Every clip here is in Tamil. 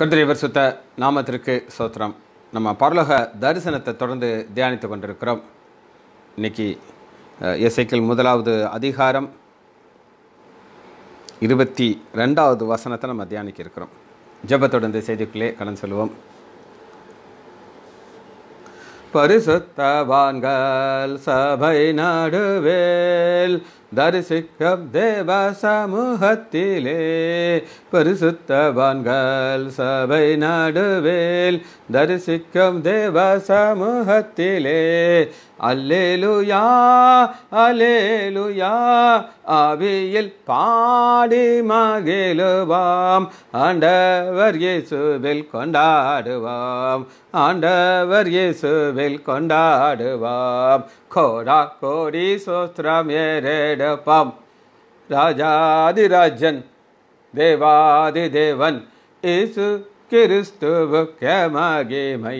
கர்த்தரைவர் சுத்த நாமத்திற்கு சோத்திரம் நம்ம பரலோக தரிசனத்தை தொடர்ந்து தியானித்து கொண்டிருக்கிறோம் இன்னைக்கு இசைக்கில் முதலாவது அதிகாரம் இருபத்தி ரெண்டாவது வசனத்தை நம்ம தியானிக்க இருக்கிறோம் ஜபத்தொடர்ந்து செய்திக்குள்ளே கடன் சொல்லுவோம் பரிசுத்தவான்கள் சபை நாடுவேல் தரிசிக்கும் தேவ சமூகத்திலே பரிசுத்தவான்கள் சபை நடுவில் தரிசிக்கும் தேவ சமூகத்திலே அல்லேலுயா அலேலுயா அவியில் பாடி மகிழுவாம் ஆண்டவர் இயேசுவில் கொண்டாடுவாம் ஆண்டவர் இயேசுவில் கொண்டாடுவாம் கோரா கோரி சோஸ்திரம் ஏரேடப்பாம் ராஜாதிராஜன் தேவாதி தேவன் இசு கிறிஸ்துவுக்கு மகிமை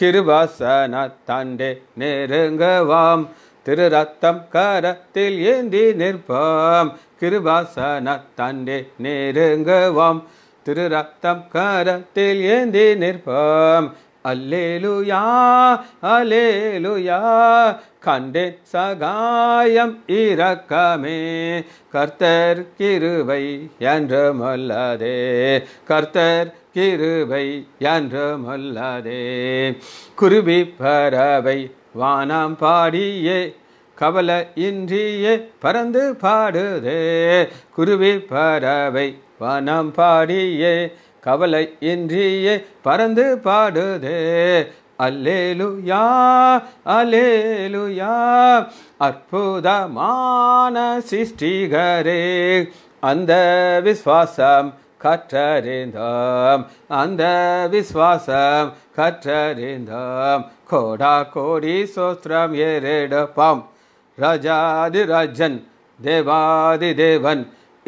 கிருபாசன தண்டே நெருங்குவாம் திரு ரத்தம் கரத்தில் ஏந்தி நிற்பாம் கிருபாசன தண்டே நெருங்குவாம் திரு ரத்தம் கரத்தில் ஏந்தி நிற்பாம் அல்லேலுயா அலேலுயா கண்டே சகாயம் இரக்கமே கர்த்தர் கிருவை என்று மல்லதே கர்த்தர் கிருவை என்று மல்லதே குருவி பறவை வானம் பாடியே கவல இன்றியே பறந்து பாடுதே குருவி பறவை வானம் பாடியே கவலை இன்றியே பறந்து பாடுதே அல்லேலுயா அலேலுயா அற்புதமான சிஷ்டிகரே அந்த விஸ்வாசம் கற்றறிந்தோம் அந்த விஸ்வாசம் கற்றறிந்தோம் கோடா கோடி சோஸ்திரம் ஏறெடுப்போம் ராஜாதி ராஜன் தேவாதி தேவன்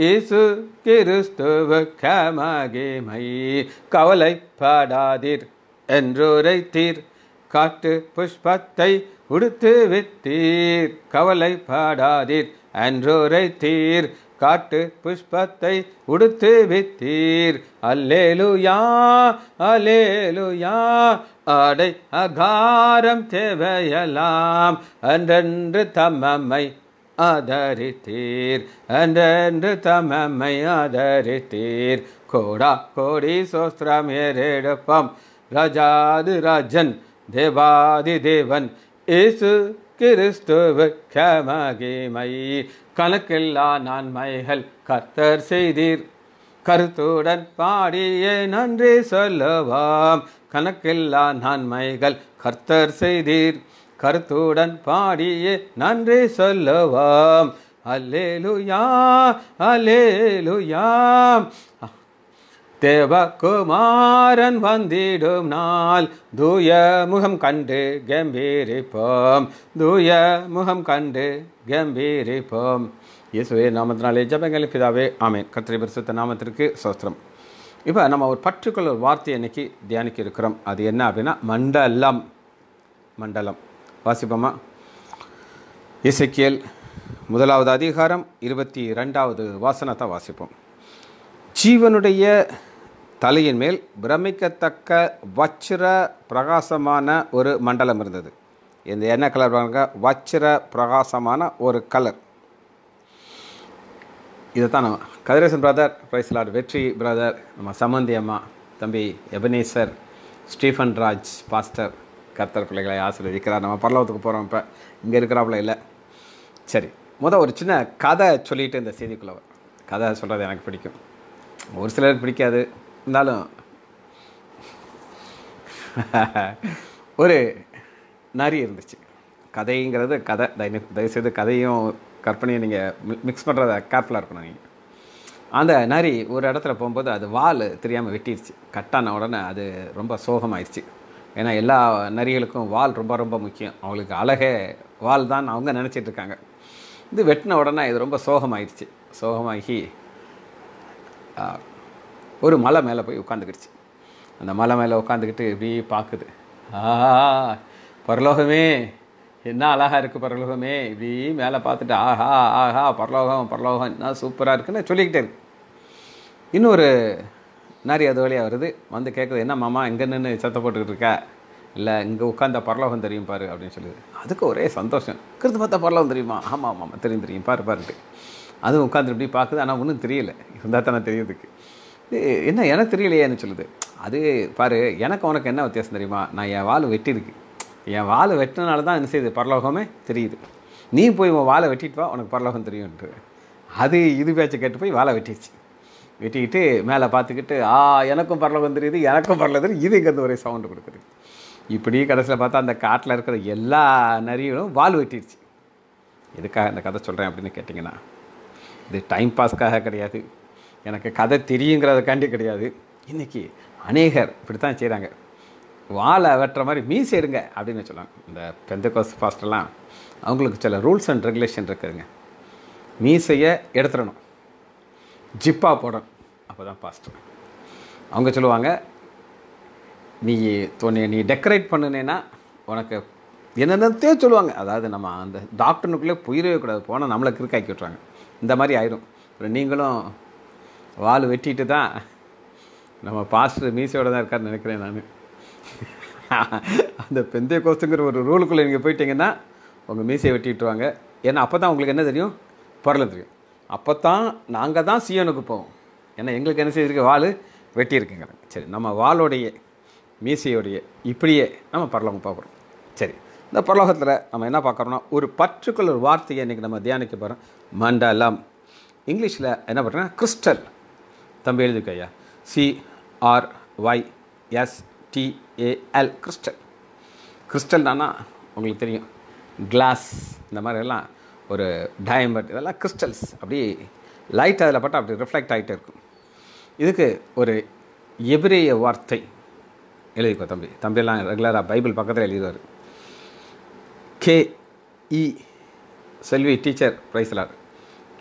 இசு கிறிஸ்துவக்கமகிமை கவலைப்படாதீர் என்றுரைத்தீர் காட்டு புஷ்பத்தை உடுத்து வித்தீர் கவலைப்படாதீர் என்றுரைத்தீர் காட்டு புஷ்பத்தை உடுத்து வித்தீர் அல்லேலுயா அலேலுயா ஆடை அகாரம் தேவையலாம் அன்றென்று தம்மம்மை ஆதரித்தீர் அன்றென்று தமம்மை ஆதரித்தீர் கோடா கோடி சோஸ்திரம் ஏறெடுப்பம் ராஜாதி ராஜன் தேவாதி தேவன் இசு கிறிஸ்துவு கமகிமை கணக்கில்லா நன்மைகள் கர்த்தர் செய்தீர் கருத்துடன் பாடியே நன்றி சொல்லுவாம் கணக்கில்லா நன்மைகள் கர்த்தர் செய்தீர் கருத்துடன் பாடியே நன்றி சொல்லவாம் அல்லேலுயா அல்லேலுயாம் தேவகுமாரன் வந்திடும் நாள் தூய முகம் கண்டு கம்பீரிப்போம் தூய முகம் கண்டு கம்பீரிப்போம் இயேசுவே நாமத்தினாலே ஜபங்களின் பிதாவே ஆமேன் கத்திரி பரிசுத்த நாமத்திற்கு சோஸ்திரம் இப்போ நம்ம ஒரு ஒரு வார்த்தை இன்னைக்கு தியானிக்க இருக்கிறோம் அது என்ன அப்படின்னா மண்டலம் மண்டலம் வாசிப்போமா இசைக்கியல் முதலாவது அதிகாரம் இருபத்தி ரெண்டாவது வாசனத்தை வாசிப்போம் ஜீவனுடைய தலையின் மேல் பிரமிக்கத்தக்க வச்சிர பிரகாசமான ஒரு மண்டலம் இருந்தது இந்த என்ன கலர் பாருங்க வச்சிர பிரகாசமான ஒரு கலர் இதை தான் நம்ம கதிரேசன் பிரதர் பிரைஸ்லாட் வெற்றி பிரதர் நம்ம சமந்தி அம்மா தம்பி எபனேசர் ஸ்டீஃபன் ராஜ் பாஸ்டர் கர்த்தர் பிள்ளைகளை ஆசீர்வதிக்கிறார் நம்ம பரலவத்துக்கு போகிறோம் இப்போ இங்கே இருக்கிறாப்புல இல்லை சரி முதல் ஒரு சின்ன கதை சொல்லிவிட்டு இந்த செய்திக்குள்ளே கதை சொல்கிறது எனக்கு பிடிக்கும் ஒரு சிலருக்கு பிடிக்காது இருந்தாலும் ஒரு நரி இருந்துச்சு கதைங்கிறது கதை தயவு தயவுசெய்து கதையும் கற்பனையும் நீங்கள் மிக்ஸ் பண்ணுறத கேர்ஃபுல்லாக இருக்கணும் நீங்கள் அந்த நரி ஒரு இடத்துல போகும்போது அது வால் தெரியாமல் வெட்டிடுச்சு கட்டான உடனே அது ரொம்ப சோகமாயிடுச்சு ஏன்னா எல்லா நரிகளுக்கும் வால் ரொம்ப ரொம்ப முக்கியம் அவங்களுக்கு அழகே வால் தான் அவங்க நினச்சிட்ருக்காங்க இது வெட்டின உடனே இது ரொம்ப சோகமாயிடுச்சு சோகமாகி ஒரு மலை மேலே போய் உட்காந்துக்கிடுச்சு அந்த மலை மேலே உட்காந்துக்கிட்டு இப்படி பார்க்குது ஆ பரலோகமே என்ன அழகாக இருக்குது பரலோகமே இப்படி மேலே பார்த்துட்டு ஆஹா ஆஹா பரலோகம் பரலோகம் என்ன சூப்பராக இருக்குன்னு சொல்லிக்கிட்டே இருக்கு இன்னொரு நாரி அது வழியாக வருது வந்து கேட்குறது என்ன மாமா எங்கே நின்று சத்தம் போட்டுக்கிட்டு இருக்க இல்லை இங்கே உட்காந்த பரலோகம் தெரியும் பாரு அப்படின்னு சொல்லுது அதுக்கு ஒரே சந்தோஷம் கிருத்து பார்த்தா பரலோகம் தெரியுமா ஆமாம் ஆமாம் தெரியும் தெரியும் பாரு பாருட்டு அதுவும் உட்காந்து இப்படி பார்க்குது ஆனால் ஒன்றும் தெரியல இருந்தால் தானே தெரியுதுக்கு என்ன எனக்கு தெரியலையேன்னு சொல்லுது அது பாரு எனக்கு உனக்கு என்ன வித்தியாசம் தெரியுமா நான் என் வாழ் வெட்டியிருக்கு என் வாழ் வெட்டினால தான் என்ன செய்யுது பரலோகமே தெரியுது நீ போய் உன் வாழை வெட்டிட்டு வா உனக்கு பரலோகம் தெரியும்ன்ட்டு அது இது பேச்சை கேட்டு போய் வாழை வெட்டிடுச்சு வெட்டிக்கிட்டு மேலே பார்த்துக்கிட்டு ஆ எனக்கும் பரலை வந்துருது எனக்கும் பரலை தெரியுது இது இங்கேருந்து ஒரே சவுண்டு கொடுக்குது இப்படி கடைசியில் பார்த்தா அந்த காட்டில் இருக்கிற எல்லா நரிகளும் வால் வெட்டிடுச்சு எதுக்காக அந்த கதை சொல்கிறேன் அப்படின்னு கேட்டிங்கன்னா இது டைம் பாஸ்க்காக கிடையாது எனக்கு கதை தெரியுங்கிறதுக்காண்டி கிடையாது இன்றைக்கி அநேகர் இப்படி தான் செய்கிறாங்க வாழை வெட்டுற மாதிரி மீசி எடுங்க அப்படின்னு சொல்லுவாங்க இந்த பெந்தகோஸ் ஃபாஸ்டெல்லாம் அவங்களுக்கு சில ரூல்ஸ் அண்ட் ரெகுலேஷன் இருக்குதுங்க மீசையை எடுத்துடணும் ஜிப்பாக போடணும் அப்போ தான் பாஸ்டர் அவங்க சொல்லுவாங்க நீ உன்னை நீ டெக்கரேட் பண்ணுனேன்னா உனக்கு என்னென்னத்தையும் சொல்லுவாங்க அதாவது நம்ம அந்த டாக்டர்னுக்குள்ளே புயிரவே கூடாது போனால் நம்மளை கிறுக்காக்கி விட்றாங்க இந்த மாதிரி ஆயிரும் அப்புறம் நீங்களும் வால் வெட்டிட்டு தான் நம்ம பாஸ்டர் மீசையோட தான் இருக்காருன்னு நினைக்கிறேன் நான் அந்த பெந்தைய கோஸ்துங்கிற ஒரு ரூலுக்குள்ளே நீங்கள் போயிட்டீங்கன்னா உங்கள் மீசையை வெட்டிட்டுருவாங்க ஏன்னா அப்போ தான் உங்களுக்கு என்ன தெரியும் பொருளை தெரியும் அப்போ தான் நாங்கள் தான் சியோனுக்கு போவோம் ஏன்னா எங்களுக்கு என்ன செய்திருக்கு வால் வெட்டியிருக்குங்கிறாங்க சரி நம்ம வாளுடைய மீசையுடைய இப்படியே நம்ம பரலோகம் பார்க்குறோம் சரி இந்த பரலோகத்தில் நம்ம என்ன பார்க்குறோம்னா ஒரு பர்டிகுலர் வார்த்தையை இன்றைக்கி நம்ம தியானிக்க போகிறோம் மண்டலம் இங்கிலீஷில் என்ன பண்ணுறோம் கிறிஸ்டல் தம்பி எழுதுக்கு ஐயா C R Y S T A L crystal தானா உங்களுக்கு தெரியும் கிளாஸ் இந்த மாதிரிலாம் ஒரு டயமண்ட் இதெல்லாம் கிறிஸ்டல்ஸ் அப்படி லைட் அதில் பட்டால் அப்படி ரிஃப்ளெக்ட் ஆகிட்டே இருக்கும் இதுக்கு ஒரு எபிரேய வார்த்தை எழுதிக்கோ தம்பி தம்பியெல்லாம் ரெகுலராக பைபிள் பக்கத்தில் எழுதிடுவார் கே இ செல்வி டீச்சர் பிரைஸ்லார்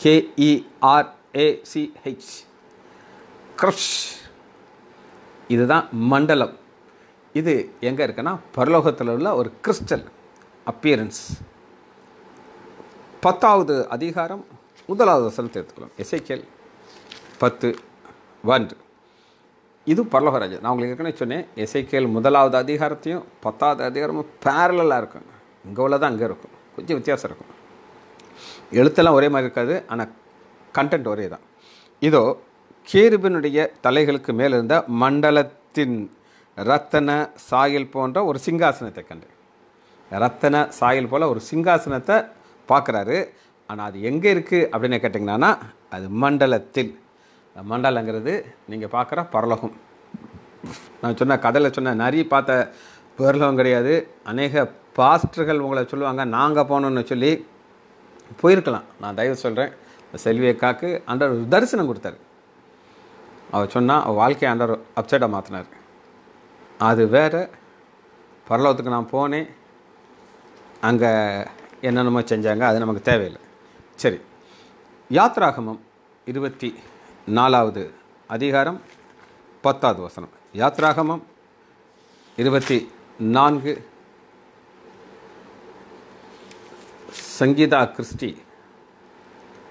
கேஇஆர்ஏசிஹெச் க்ரஷ் இதுதான் மண்டலம் இது எங்கே இருக்குன்னா பரலோகத்தில் உள்ள ஒரு கிறிஸ்டல் அப்பியரன்ஸ் பத்தாவது அதிகாரம் முதலாவது வசனத்தை எடுத்துக்கலாம் எஸ்ஐக்கியல் பத்து ஒன்று இது பரலோகராஜன் நான் உங்களுக்கு ஏற்கனவே சொன்னேன் இசைக்கேல் முதலாவது அதிகாரத்தையும் பத்தாவது அதிகாரமும் பேரலாக இருக்கும் இங்கே உள்ளதான் அங்கே இருக்கும் கொஞ்சம் வித்தியாசம் இருக்கும் எழுத்தெல்லாம் ஒரே மாதிரி இருக்காது ஆனால் கண்டென்ட் ஒரே தான் இதோ கேருபினுடைய தலைகளுக்கு மேலிருந்த மண்டலத்தின் ரத்தன சாயல் போன்ற ஒரு சிங்காசனத்தை கண்டு ரத்தன சாயல் போல் ஒரு சிங்காசனத்தை பார்க்குறாரு ஆனால் அது எங்கே இருக்குது அப்படின்னு கேட்டிங்கன்னா அது மண்டலத்தில் மண்டலங்கிறது நீங்கள் பார்க்குற பரலோகம் நான் சொன்ன கதையில் சொன்ன நிறைய பார்த்த பரலோகம் கிடையாது அநேக பாஸ்டர்கள் உங்களை சொல்லுவாங்க நாங்கள் போகணுன்னு சொல்லி போயிருக்கலாம் நான் தயவு சொல்கிறேன் செல்வியை காக்கு அண்டர் தரிசனம் கொடுத்தாரு அவர் சொன்னால் அவள் வாழ்க்கையை அண்டர் அப்சைடாக மாற்றினார் அது வேறு பரலோகத்துக்கு நான் போனேன் அங்கே என்னென்னமோ செஞ்சாங்க அது நமக்கு தேவையில்லை சரி யாத்ராகமம் இருபத்தி நாலாவது அதிகாரம் பத்தாவது வசனம் யாத்ராகமம் இருபத்தி நான்கு சங்கீதா கிறிஸ்டி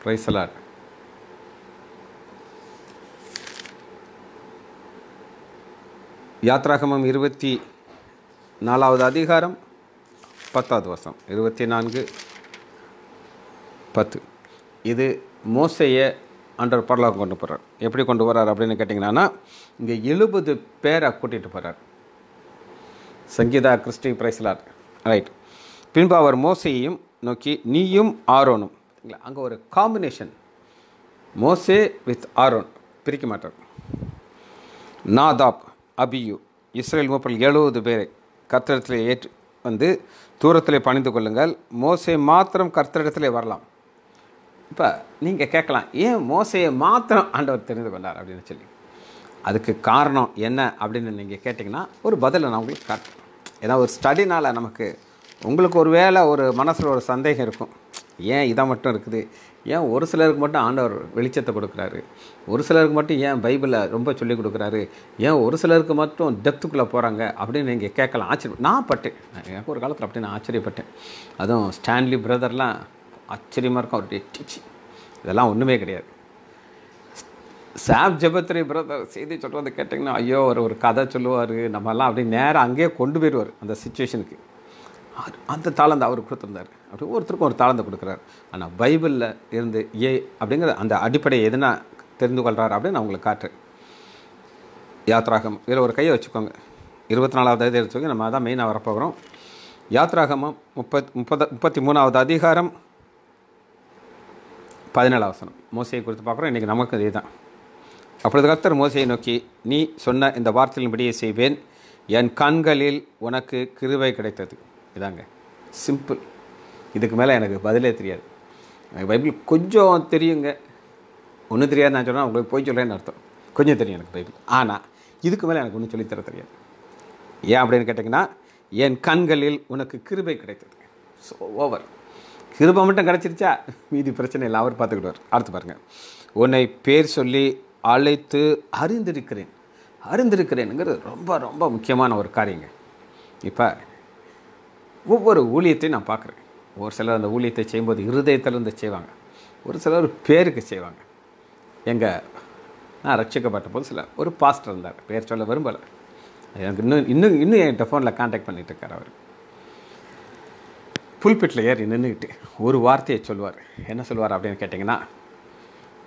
ரைசலார் யாத்ராகமம் இருபத்தி நாலாவது அதிகாரம் பத்தாவது வசனம் இருபத்தி நான்கு பத்து இது மோசைய அண்டர் பரலோகம் கொண்டு போகிறார் எப்படி கொண்டு போகிறார் அப்படின்னு கேட்டிங்கன்னா இங்கே எழுபது பேரை கூட்டிகிட்டு போகிறார் சங்கீதா கிறிஸ்டி பிரைஸ்லார் ரைட் பின்பு அவர் மோசையையும் நோக்கி நீயும் ஆரோனும் அங்கே ஒரு காம்பினேஷன் மோசே வித் ஆரோன் பிரிக்க மாட்டார் நாதாப் அபியு இஸ்ரேல் மூப்பல் எழுபது பேரை கத்திரத்தில் ஏற்று வந்து தூரத்தில் பணிந்து கொள்ளுங்கள் மோசை மாத்திரம் கர்த்தரிடத்திலே வரலாம் இப்போ நீங்கள் கேட்கலாம் ஏன் மோசையை மாத்திரம் ஆண்டவர் தெரிந்து கொண்டார் அப்படின்னு சொல்லி அதுக்கு காரணம் என்ன அப்படின்னு நீங்கள் கேட்டிங்கன்னா ஒரு பதிலை நான் உங்களுக்கு காட்டுறேன் ஏன்னா ஒரு ஸ்டடினால் நமக்கு உங்களுக்கு ஒரு வேளை ஒரு மனசில் ஒரு சந்தேகம் இருக்கும் ஏன் இதை மட்டும் இருக்குது ஏன் ஒரு சிலருக்கு மட்டும் ஆண்டவர் வெளிச்சத்தை கொடுக்குறாரு ஒரு சிலருக்கு மட்டும் ஏன் பைபிளை ரொம்ப சொல்லிக் கொடுக்குறாரு ஏன் ஒரு சிலருக்கு மட்டும் டெப்த்துக்குள்ளே போகிறாங்க அப்படின்னு நீங்கள் கேட்கலாம் ஆச்சரியம் நான் பட்டேன் எனக்கு ஒரு காலத்தில் அப்படின்னு ஆச்சரியப்பட்டேன் அதுவும் ஸ்டான்லி பிரதர்லாம் ஆச்சரியமாக இருக்கும் அவருடைய டீச்சிங் இதெல்லாம் ஒன்றுமே கிடையாது சாப் ஜபத்ரி பிரதர் செய்தி சொல்கிறது கேட்டிங்கன்னா ஐயோ ஒரு ஒரு கதை சொல்லுவார் நம்மெல்லாம் அப்படி நேராக அங்கேயே கொண்டு போயிடுவார் அந்த சுச்சுவேஷனுக்கு அந்த தாளந்த அவர் கொடுத்துருந்தார் அப்படி ஒருத்தருக்கும் ஒரு தாளந்த கொடுக்குறாரு ஆனால் பைபிளில் இருந்து ஏ அப்படிங்கிற அந்த அடிப்படையை எதுனா தெரிந்து கொள்கிறார் அப்படின்னு நான் உங்களுக்கு காட்டுறேன் யாத்ராகம் இதில் ஒரு கையை வச்சுக்கோங்க இருபத்தி நாலாவது அதிகாரத்துக்கு நம்ம அதான் மெயினாக வரப்போகிறோம் யாத்ராகமம் முப்பத் முப்பது முப்பத்தி மூணாவது அதிகாரம் பதினேழாம் வசனம் மோசையை குறித்து பார்க்குறோம் இன்றைக்கி நமக்கு இதே அப்பொழுது கர்த்தர் மோசையை நோக்கி நீ சொன்ன இந்த வார்த்தையின்படியே செய்வேன் என் கண்களில் உனக்கு கிருவை கிடைத்தது இதாங்க சிம்பிள் இதுக்கு மேலே எனக்கு பதிலே தெரியாது எனக்கு பைபிள் கொஞ்சம் தெரியுங்க ஒன்றும் தெரியாது நான் சொன்னால் உங்களுக்கு போய் சொல்கிறேன்னு அர்த்தம் கொஞ்சம் தெரியும் எனக்கு பைபிள் ஆனால் இதுக்கு மேலே எனக்கு ஒன்றும் சொல்லித்தர தெரியாது ஏன் அப்படின்னு கேட்டிங்கன்னா என் கண்களில் உனக்கு கிருபை கிடைத்தது ஸோ ஓவர் கிருபம் மட்டும் கிடச்சிருச்சா மீதி பிரச்சனை இல்லை அவர் பார்த்துக்கிடுவார் அடுத்து பாருங்கள் உன்னை பேர் சொல்லி அழைத்து அறிந்திருக்கிறேன் அறிந்திருக்கிறேனுங்கிறது ரொம்ப ரொம்ப முக்கியமான ஒரு காரியங்க இப்போ ஒவ்வொரு ஊழியத்தையும் நான் பார்க்குறேன் ஒரு சிலர் அந்த ஊழியத்தை செய்யும்போது இருதயத்திலேருந்து செய்வாங்க ஒரு சிலர் பேருக்கு செய்வாங்க எங்கள் நான் ரட்சிக்கப்பட்ட போது சில ஒரு பாஸ்டர் இருந்தார் பேர் சொல்ல விரும்பலை எனக்கு இன்னும் இன்னும் இன்னும் என்கிட்ட ஃபோனில் கான்டாக்ட் பண்ணிகிட்டு இருக்கார் அவர் புல்பிட்டில் ஏறி நின்றுக்கிட்டு ஒரு வார்த்தையை சொல்லுவார் என்ன சொல்லுவார் அப்படின்னு கேட்டிங்கன்னா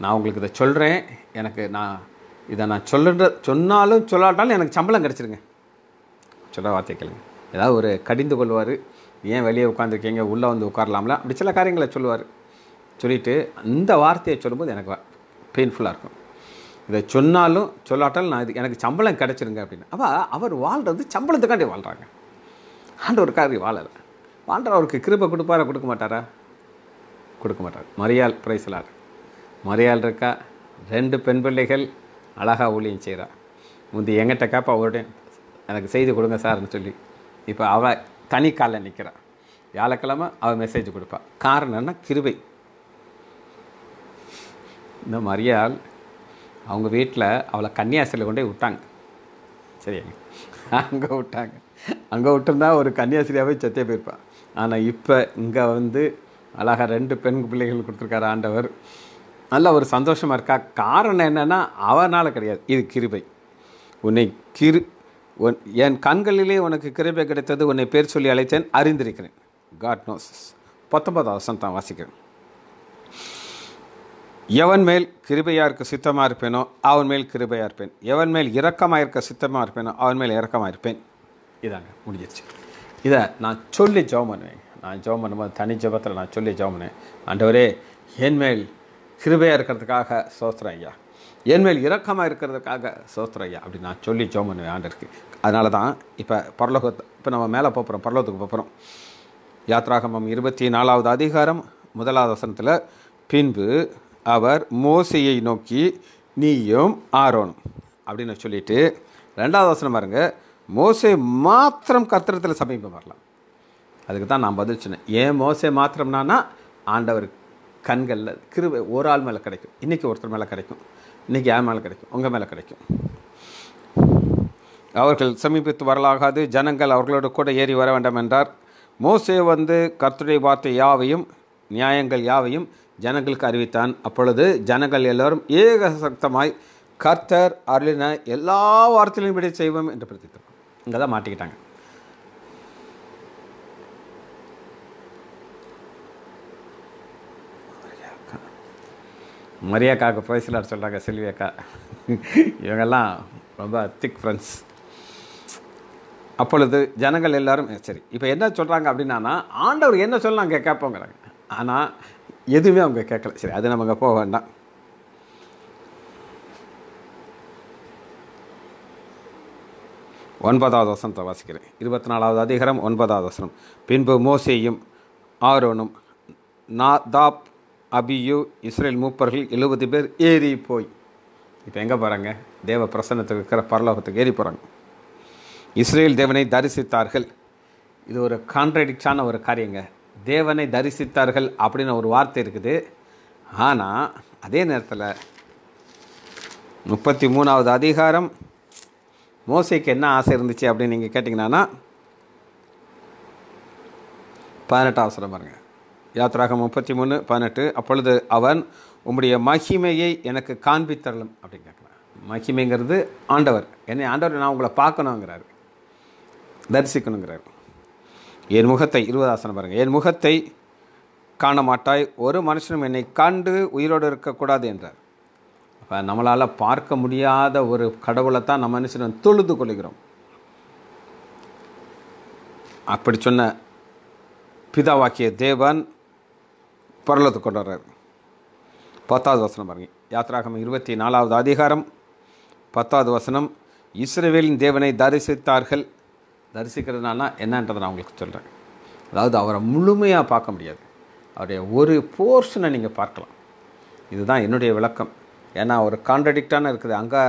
நான் உங்களுக்கு இதை சொல்கிறேன் எனக்கு நான் இதை நான் சொல்லுற சொன்னாலும் சொல்லாட்டாலும் எனக்கு சம்பளம் கிடச்சிருங்க சொல்கிற வார்த்தை கேளுங்க ஏதாவது ஒரு கடிந்து கொள்வார் ஏன் வெளியே உட்காந்துருக்கீங்க உள்ளே வந்து உட்காரலாம்ல அப்படி சில காரியங்களை சொல்லுவார் சொல்லிவிட்டு அந்த வார்த்தையை சொல்லும்போது எனக்கு பெயின்ஃபுல்லாக இருக்கும் இதை சொன்னாலும் சொல்லாட்டாலும் நான் இது எனக்கு சம்பளம் கிடச்சிருங்க அப்படின்னு அப்போ அவர் வாழ்கிறது சம்பளத்துக்காண்டி வாழ்கிறாங்க ஒரு காரியம் வாழலை ஆண்டவர் அவருக்கு கிருப்பை கொடுப்பாரா கொடுக்க மாட்டாரா கொடுக்க மாட்டார் மரியாள் பிரைசலார் மரியாள் இருக்கா ரெண்டு பெண் பிள்ளைகள் அழகாக ஊழியம் செய்கிறார் முந்தி எங்கிட்ட கேப்பா அவருடைய எனக்கு செய்து கொடுங்க சார்னு சொல்லி இப்போ அவள் தனி காலில் நிற்கிறாள் வியாழக்கிழமை அவள் மெசேஜ் கொடுப்பாள் காரணம்னா கிருபை இந்த மரியாள் அவங்க வீட்டில் அவளை கன்னியாசிரியில் கொண்டே விட்டாங்க சரியா அங்கே விட்டாங்க அங்கே விட்டுருந்தா ஒரு கன்னியாசிரியாகவே சத்தியாக போயிருப்பான் ஆனால் இப்போ இங்கே வந்து அழகாக ரெண்டு பெண் பிள்ளைகள் கொடுத்துருக்காரு ஆண்டவர் நல்ல ஒரு சந்தோஷமாக இருக்கா காரணம் என்னென்னா அவனால் கிடையாது இது கிருபை உன்னை கிரு உன் என் கண்களிலே உனக்கு கிருபை கிடைத்தது உன்னை பேர் சொல்லி அழைத்தேன் அறிந்திருக்கிறேன் காட் நோஸ் பத்தொன்பதாவது வருஷம் தான் வாசிக்கிறேன் எவன் மேல் கிருபையாக இருக்க சித்தமாக இருப்பேனோ அவன் மேல் கிருபையாக இருப்பேன் எவன் மேல் இரக்கமாக இருக்க சித்தமாக இருப்பேனோ அவன் மேல் இரக்கமாக இருப்பேன் இதாங்க முடிஞ்சிருச்சு இதை நான் சொல்லி ஜெபம் பண்ணுவேன் நான் ஜெபம் பண்ணும்போது தனி ஜெபத்தில் நான் சொல்லி ஜெபம் பண்ணுவேன் ஆண்டவரே என்மேல் கிருபையாக இருக்கிறதுக்காக சோஸ்திரம் ஐயா என்மேல் இரக்கமாக இருக்கிறதுக்காக சோஸ்திரம் ஐயா அப்படி நான் சொல்லி ஜெபம் பண்ணுவேன் ஆண்டருக்கு அதனால தான் இப்போ பரலோக இப்போ நம்ம மேலே போகிறோம் பரலோகத்துக்கு போகிறோம் யாத்ராகமம் இருபத்தி நாலாவது அதிகாரம் முதலாவது வசனத்தில் பின்பு அவர் மோசையை நோக்கி நீயும் ஆரோனும் அப்படின்னு சொல்லிட்டு ரெண்டாவது வசனம் பாருங்கள் மோசை மாத்திரம் கத்திரத்தில் சமீபம் வரலாம் அதுக்கு தான் நான் பதில் சொன்னேன் ஏன் மோசை மாத்திரம்னானா ஆண்டவர் கண்களில் கிருவை ஒரு ஆள் மேலே கிடைக்கும் இன்றைக்கி ஒருத்தர் மேலே கிடைக்கும் இன்றைக்கி யார் மேலே கிடைக்கும் உங்கள் மேலே கிடைக்கும் அவர்கள் சமீபித்து வரலாகாது ஜனங்கள் அவர்களோடு கூட ஏறி வர வேண்டும் என்றார் மோசே வந்து கர்த்துடைய வார்த்தை யாவையும் நியாயங்கள் யாவையும் ஜனங்களுக்கு அறிவித்தான் அப்பொழுது ஜனங்கள் எல்லோரும் ஏக சக்தமாய் கர்த்தர் அருளின எல்லா வார்த்தையிலும் விட செய்வோம் என்று பிரதித்தோம் இங்கே தான் மாட்டிக்கிட்டாங்க மரியாக்காவுக்கு பிரைஸ்லாட் சொல்கிறாங்க அக்கா இவங்கெல்லாம் ரொம்ப திக் ஃப்ரெண்ட்ஸ் அப்பொழுது ஜனங்கள் எல்லோரும் சரி இப்போ என்ன சொல்கிறாங்க அப்படின்னா ஆண்டவர் என்ன சொல்ல அங்கே கேட்போங்கிறாங்க ஆனால் எதுவுமே அவங்க கேட்கல சரி அது அங்கே போக வேண்டாம் ஒன்பதாவது வசனத்தை வாசிக்கிறேன் இருபத்தி நாலாவது அதிகாரம் ஒன்பதாவது வசனம் பின்பு மோசேயும் ஆரோனும் நாதாப் அபியு இஸ்ரேல் மூப்பர்கள் எழுபது பேர் ஏறி போய் இப்போ எங்கே போகிறாங்க தேவ பிரசன்னத்துக்கு இருக்கிற பரலோகத்துக்கு ஏறி போகிறாங்க இஸ்ரேல் தேவனை தரிசித்தார்கள் இது ஒரு கான்ட்ரடிக்டான ஒரு காரியங்க தேவனை தரிசித்தார்கள் அப்படின்னு ஒரு வார்த்தை இருக்குது ஆனால் அதே நேரத்தில் முப்பத்தி மூணாவது அதிகாரம் மோசைக்கு என்ன ஆசை இருந்துச்சு அப்படின்னு நீங்கள் கேட்டிங்கன்னா பதினெட்டு அவசரம் பாருங்கள் யாத்ராக முப்பத்தி மூணு பதினெட்டு அப்பொழுது அவன் உம்முடைய மகிமையை எனக்கு காண்பித்தரலும் அப்படின்னு கேட்குறான் மகிமைங்கிறது ஆண்டவர் என்னை ஆண்டவர் நான் உங்களை பார்க்கணுங்கிறாரு தரிசிக்கணுங்கிறார் என் முகத்தை இருபது ஆசனம் பாருங்கள் என் முகத்தை காண மாட்டாய் ஒரு மனுஷனும் என்னை காண்டு உயிரோடு இருக்கக்கூடாது என்றார் இப்போ நம்மளால் பார்க்க முடியாத ஒரு கடவுளை தான் நம்ம மனுஷன் தொழுது கொள்கிறோம் அப்படி சொன்ன பிதாவாக்கிய தேவன் பரலத்து கொண்டாடுறார் பத்தாவது வசனம் பாருங்க யாத்ராகம் இருபத்தி நாலாவது அதிகாரம் பத்தாவது வசனம் இஸ்ரேவேலின் தேவனை தரிசித்தார்கள் தரிசிக்கிறதுனால என்னன்றதை நான் உங்களுக்கு சொல்கிறேன் அதாவது அவரை முழுமையாக பார்க்க முடியாது அவருடைய ஒரு போர்ஷனை நீங்கள் பார்க்கலாம் இதுதான் என்னுடைய விளக்கம் ஏன்னா ஒரு கான்ட்ரடிக்டான இருக்குது அங்கே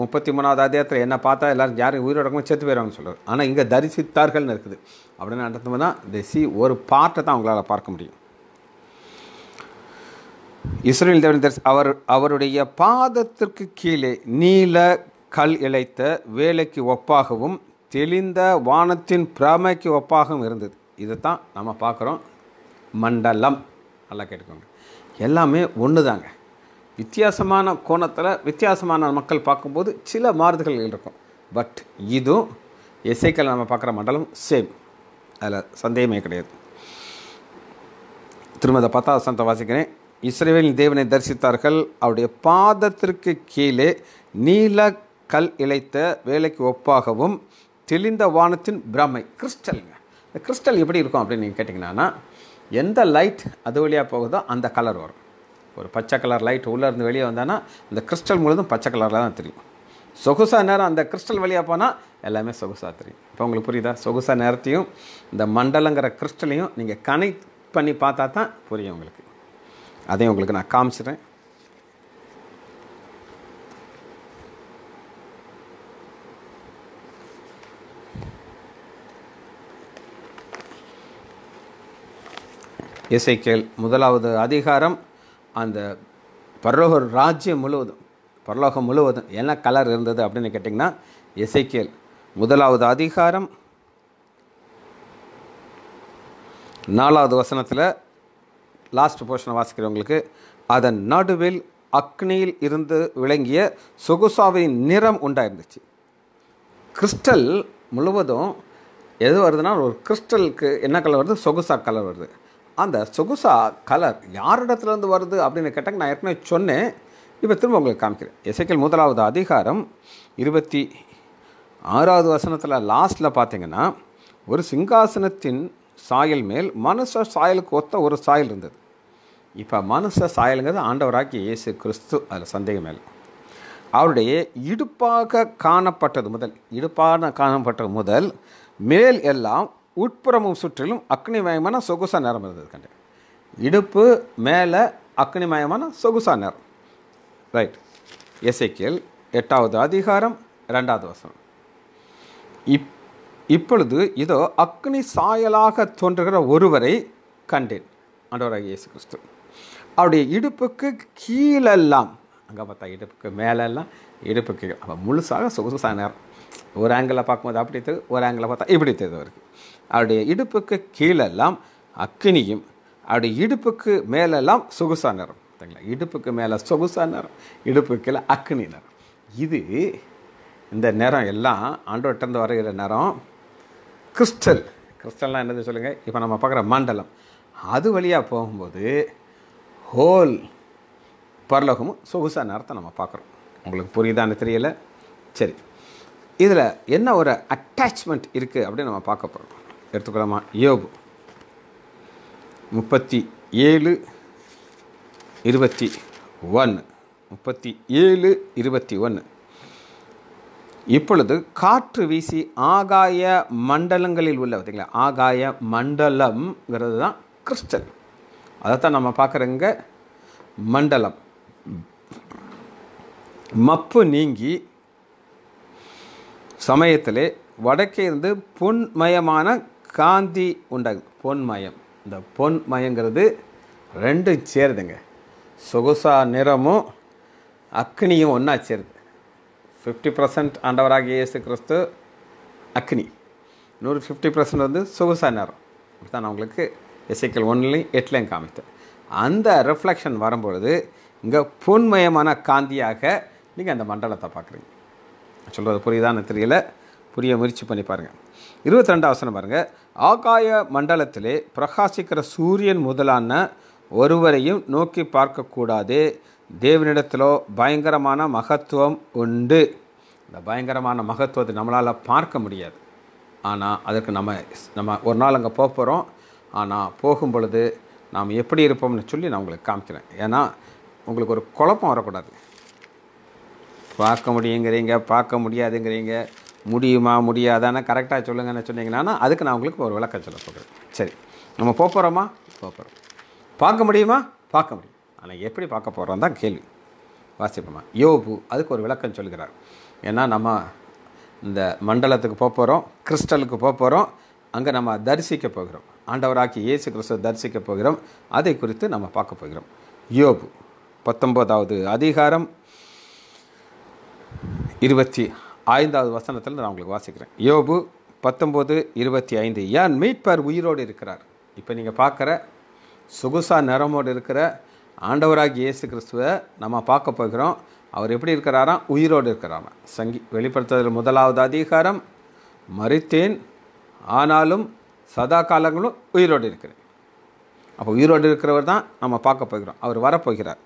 முப்பத்தி மூணாவது அதிகாரத்தில் என்ன பார்த்தா எல்லோரும் யாரும் உயிரோடக்கமும் செத்து போயிடுவாங்கன்னு சொல்கிறார் ஆனால் இங்கே தரிசித்தார்கள்னு இருக்குது அப்படின்னு நடத்தும் தான் இந்த சி ஒரு பார்ட்டை தான் அவங்களால் பார்க்க முடியும் இஸ்ரேல் தேவன் தரிசி அவர் அவருடைய பாதத்திற்கு கீழே நீல கல் இழைத்த வேலைக்கு ஒப்பாகவும் தெளிந்த வானத்தின் பிரமைக்கு ஒப்பாகவும் இருந்தது இதை தான் நம்ம பார்க்குறோம் மண்டலம் நல்லா கேட்டுக்கோங்க எல்லாமே ஒன்று தாங்க வித்தியாசமான கோணத்தில் வித்தியாசமான மக்கள் பார்க்கும்போது சில மாறுதல்கள் இருக்கும் பட் இதுவும் இசைக்கல் நம்ம பார்க்குற மண்டலம் சேம் அதில் சந்தேகமே கிடையாது திருமத பத்தாவது சந்தை வாசிக்கிறேன் இஸ்ரேலின் தேவனை தரிசித்தார்கள் அவருடைய பாதத்திற்கு கீழே நீல கல் இழைத்த வேலைக்கு ஒப்பாகவும் தெளிந்த வானத்தின் பிரமை கிறிஸ்டல்ங்க கிறிஸ்டல் எப்படி இருக்கும் அப்படின்னு நீங்கள் கேட்டிங்கன்னா எந்த லைட் அது வழியாக போகுதோ அந்த கலர் வரும் ஒரு பச்சை கலர் லைட் உள்ளேருந்து வெளியே வந்தான்னா இந்த கிறிஸ்டல் முழுதும் பச்சை கலரில் தான் தெரியும் சொகுசாக நேரம் அந்த கிறிஸ்டல் வழியாக போனால் எல்லாமே சொகுசாக தெரியும் இப்போ உங்களுக்கு புரியுதா சொகுசா நேரத்தையும் இந்த மண்டலங்கிற கிறிஸ்டலையும் நீங்கள் கனெக்ட் பண்ணி பார்த்தா தான் புரியும் உங்களுக்கு அதையும் உங்களுக்கு நான் காமிச்சிடுறேன் இசைக்கேல் முதலாவது அதிகாரம் அந்த பரலோக ராஜ்யம் முழுவதும் பரலோகம் முழுவதும் என்ன கலர் இருந்தது அப்படின்னு கேட்டிங்கன்னா இசைக்கியல் முதலாவது அதிகாரம் நாலாவது வசனத்தில் லாஸ்ட் போர்ஷனை வாசிக்கிறவங்களுக்கு அதன் நடுவில் அக்னியில் இருந்து விளங்கிய சொகுசாவின் நிறம் உண்டாயிருந்துச்சு கிறிஸ்டல் முழுவதும் எது வருதுன்னா ஒரு கிறிஸ்டலுக்கு என்ன கலர் வருது சொகுசா கலர் வருது அந்த சொகுசா கலர் யாரிடத்துலேருந்து வருது அப்படின்னு கேட்டாங்க நான் ஏற்கனவே சொன்னேன் இப்போ திரும்ப உங்களுக்கு காமிக்கிறேன் இசைக்கல் முதலாவது அதிகாரம் இருபத்தி ஆறாவது வசனத்தில் லாஸ்ட்டில் பார்த்தீங்கன்னா ஒரு சிங்காசனத்தின் சாயல் மேல் மனுஷ சாயலுக்கு ஒத்த ஒரு சாயல் இருந்தது இப்போ மனுஷ சாயலுங்கிறது ஆண்டவராக்கி இயேசு கிறிஸ்து அதில் சந்தேகம் மேலே அவருடைய இடுப்பாக காணப்பட்டது முதல் இடுப்பான காணப்பட்டது முதல் மேல் எல்லாம் உட்புறமும் சுற்றிலும் அக்னிமயமான சொகுசா நிறம் இருந்தது கண்டேன் இடுப்பு மேலே அக்னிமயமான சொகுசா நிறம் ரைட் எசைக்கியல் எட்டாவது அதிகாரம் ரெண்டாவது வசனம் இப் இப்பொழுது இதோ அக்னி சாயலாக தோன்றுகிற ஒருவரை கண்டேன் ஆண்டவராக இயேசு கிறிஸ்து அவருடைய இடுப்புக்கு கீழெல்லாம் அங்கே பார்த்தா இடுப்புக்கு மேலெல்லாம் இடுப்புக்கு அப்போ முழுசாக சொகுசாக நேரம் ஒரு ஆங்கிளில் பார்க்கும்போது அப்படி தெரியுது ஒரு ஆங்கிளில் பார்த்தா இப்படி தெரியுது அவருக்கு அவருடைய இடுப்புக்கு கீழெல்லாம் அக்னியும் அவருடைய இடுப்புக்கு மேலெல்லாம் சொகுசானரும் பார்த்தீங்களா இடுப்புக்கு மேலே சொகுசானரும் இடுப்புக்கு அக்னினர் இது இந்த நேரம் எல்லாம் ஆண்டோட்டந்து வரைகிற நேரம் கிறிஸ்டல் கிறிஸ்டல்லாம் என்னது சொல்லுங்கள் இப்போ நம்ம பார்க்குற மண்டலம் அது வழியாக போகும்போது ஹோல் பரலோகமும் சொகுசா நேரத்தை நம்ம பார்க்குறோம் உங்களுக்கு புரியுதான்னு தெரியலை சரி இதில் என்ன ஒரு அட்டாச்மெண்ட் இருக்குது அப்படின்னு நம்ம பார்க்க போகிறோம் எடுத்துக்கலாமா யோபு முப்பத்தி ஏழு இருபத்தி ஒன்று முப்பத்தி ஏழு இருபத்தி ஒன்று இப்பொழுது காற்று வீசி ஆகாய மண்டலங்களில் உள்ள பார்த்தீங்களா ஆகாய மண்டலம்ங்கிறது தான் கிறிஸ்டல் அதைத்தான் நம்ம பார்க்குறங்க மண்டலம் மப்பு நீங்கி சமயத்திலே வடக்கே இருந்து பொன்மயமான காந்தி உண்டாகுது பொன்மயம் இந்த பொன்மயங்கிறது ரெண்டும் சேருதுங்க சொகுசா நிறமும் அக்னியும் ஒன்றா சேருது ஃபிஃப்டி பர்சன்ட் ஆண்டவராக இயேசு கிறிஸ்து அக்னி நூறு ஃபிஃப்டி பர்சன்ட் வந்து சொகுசா நிறம் அப்படித்தான் தான் நான் உங்களுக்கு இசைக்கல் ஒன்றுலையும் எட்டுலையும் காமித்தேன் அந்த ரிஃப்ளெக்ஷன் வரும்பொழுது இங்கே பொன்மயமான காந்தியாக நீங்கள் அந்த மண்டலத்தை பார்க்குறீங்க சொல்கிறது புரியுதான்னு தெரியல புரிய முயற்சி பண்ணி பாருங்கள் இருபத்தி வசனம் பாருங்கள் ஆகாய மண்டலத்திலே பிரகாசிக்கிற சூரியன் முதலான ஒருவரையும் நோக்கி பார்க்கக்கூடாது தேவனிடத்திலோ பயங்கரமான மகத்துவம் உண்டு இந்த பயங்கரமான மகத்துவத்தை நம்மளால் பார்க்க முடியாது ஆனால் அதற்கு நம்ம நம்ம ஒரு நாள் அங்கே போக போகிறோம் ஆனால் போகும் பொழுது நாம் எப்படி இருப்போம்னு சொல்லி நான் உங்களுக்கு காமிக்கிறேன் ஏன்னா உங்களுக்கு ஒரு குழப்பம் வரக்கூடாது பார்க்க முடியுங்கிறீங்க பார்க்க முடியாதுங்கிறீங்க முடியுமா முடியாதானே கரெக்டாக சொல்லுங்கன்னு சொன்னீங்கன்னா அதுக்கு நான் உங்களுக்கு ஒரு விளக்கம் சொல்ல போகிறேன் சரி நம்ம போகிறோமா போகிறோம் பார்க்க முடியுமா பார்க்க முடியும் ஆனால் எப்படி பார்க்க போகிறோம் தான் கேள்வி வாசிப்போமா யோபு அதுக்கு ஒரு விளக்கம் சொல்கிறார் ஏன்னா நம்ம இந்த மண்டலத்துக்கு போக போகிறோம் கிறிஸ்டலுக்கு போக போகிறோம் அங்கே நம்ம தரிசிக்க போகிறோம் ஆண்டவராக்கி இயேசு கிறிஸ்துவ தரிசிக்க போகிறோம் அதை குறித்து நம்ம பார்க்க போகிறோம் யோபு பத்தொம்போதாவது அதிகாரம் இருபத்தி ஐந்தாவது வசனத்தில் நான் உங்களுக்கு வாசிக்கிறேன் யோபு பத்தொம்போது இருபத்தி ஐந்து ஏன் மீட்பார் உயிரோடு இருக்கிறார் இப்போ நீங்கள் பார்க்குற சுகுசா நிறமோடு இருக்கிற ஆண்டவராகி இயேசு கிறிஸ்துவை நம்ம பார்க்க போகிறோம் அவர் எப்படி இருக்கிறாராம் உயிரோடு இருக்கிறாராம் சங்கி வெளிப்படுத்துவதில் முதலாவது அதிகாரம் மறித்தேன் ஆனாலும் சதா காலங்களும் உயிரோடு இருக்கிறேன் அப்போ உயிரோடு இருக்கிறவர் தான் நம்ம பார்க்க போகிறோம் அவர் வரப்போகிறார்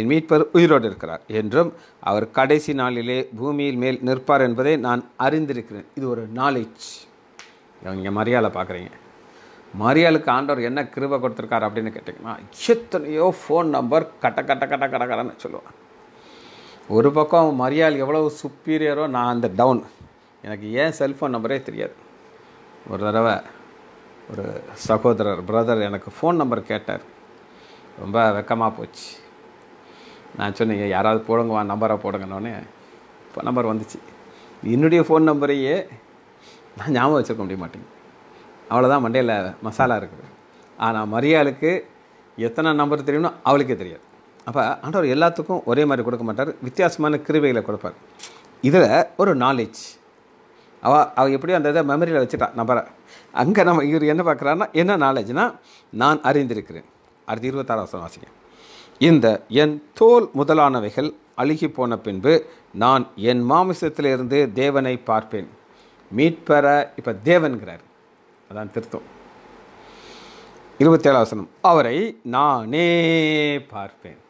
என் மீட்பர் உயிரோடு இருக்கிறார் என்றும் அவர் கடைசி நாளிலே பூமியில் மேல் நிற்பார் என்பதை நான் அறிந்திருக்கிறேன் இது ஒரு நாலேஜ் நீங்கள் மரியாதை பார்க்குறீங்க மரியாளுக்கு ஆண்டவர் என்ன கிருப கொடுத்துருக்காரு அப்படின்னு கேட்டிங்கன்னா எத்தனையோ ஃபோன் நம்பர் கட்ட கட்ட கட்ட கட கடன்னு சொல்லுவான் ஒரு பக்கம் மரியாள் எவ்வளோ சுப்பீரியரோ நான் அந்த டவுன் எனக்கு ஏன் செல்ஃபோன் நம்பரே தெரியாது ஒரு தடவை ஒரு சகோதரர் பிரதர் எனக்கு ஃபோன் நம்பர் கேட்டார் ரொம்ப வெக்கமாக போச்சு நான் சொன்னேன் யாராவது போடுங்க வா நம்பரை இப்போ நம்பர் வந்துச்சு என்னுடைய ஃபோன் நம்பரையே நான் ஞாபகம் வச்சுருக்க முடிய மாட்டேங்க அவ்வளோதான் மண்டையில் மசாலா இருக்குது ஆனால் மரியாளுக்கு எத்தனை நம்பர் தெரியும்னோ அவளுக்கே தெரியாது அப்போ ஆண்டவர் எல்லாத்துக்கும் ஒரே மாதிரி கொடுக்க மாட்டார் வித்தியாசமான கிருவைகளை கொடுப்பார் இதில் ஒரு நாலேஜ் அவ அவள் எப்படியோ அந்த இதை மெமரியில் வச்சுட்டா நம்பரை அங்கே நம்ம இவர் என்ன பார்க்குறாருன்னா என்ன நாலேஜ்னால் நான் அறிந்திருக்கிறேன் அடுத்து வருஷம் வாசிங்க இந்த என் தோல் முதலானவைகள் அழுகி போன பின்பு நான் என் மாமிசத்திலிருந்து தேவனை பார்ப்பேன் மீட்பெற இப்போ தேவன்கிறார் அதான் திருத்தம் இருபத்தேழாசனம் அவரை நானே பார்ப்பேன்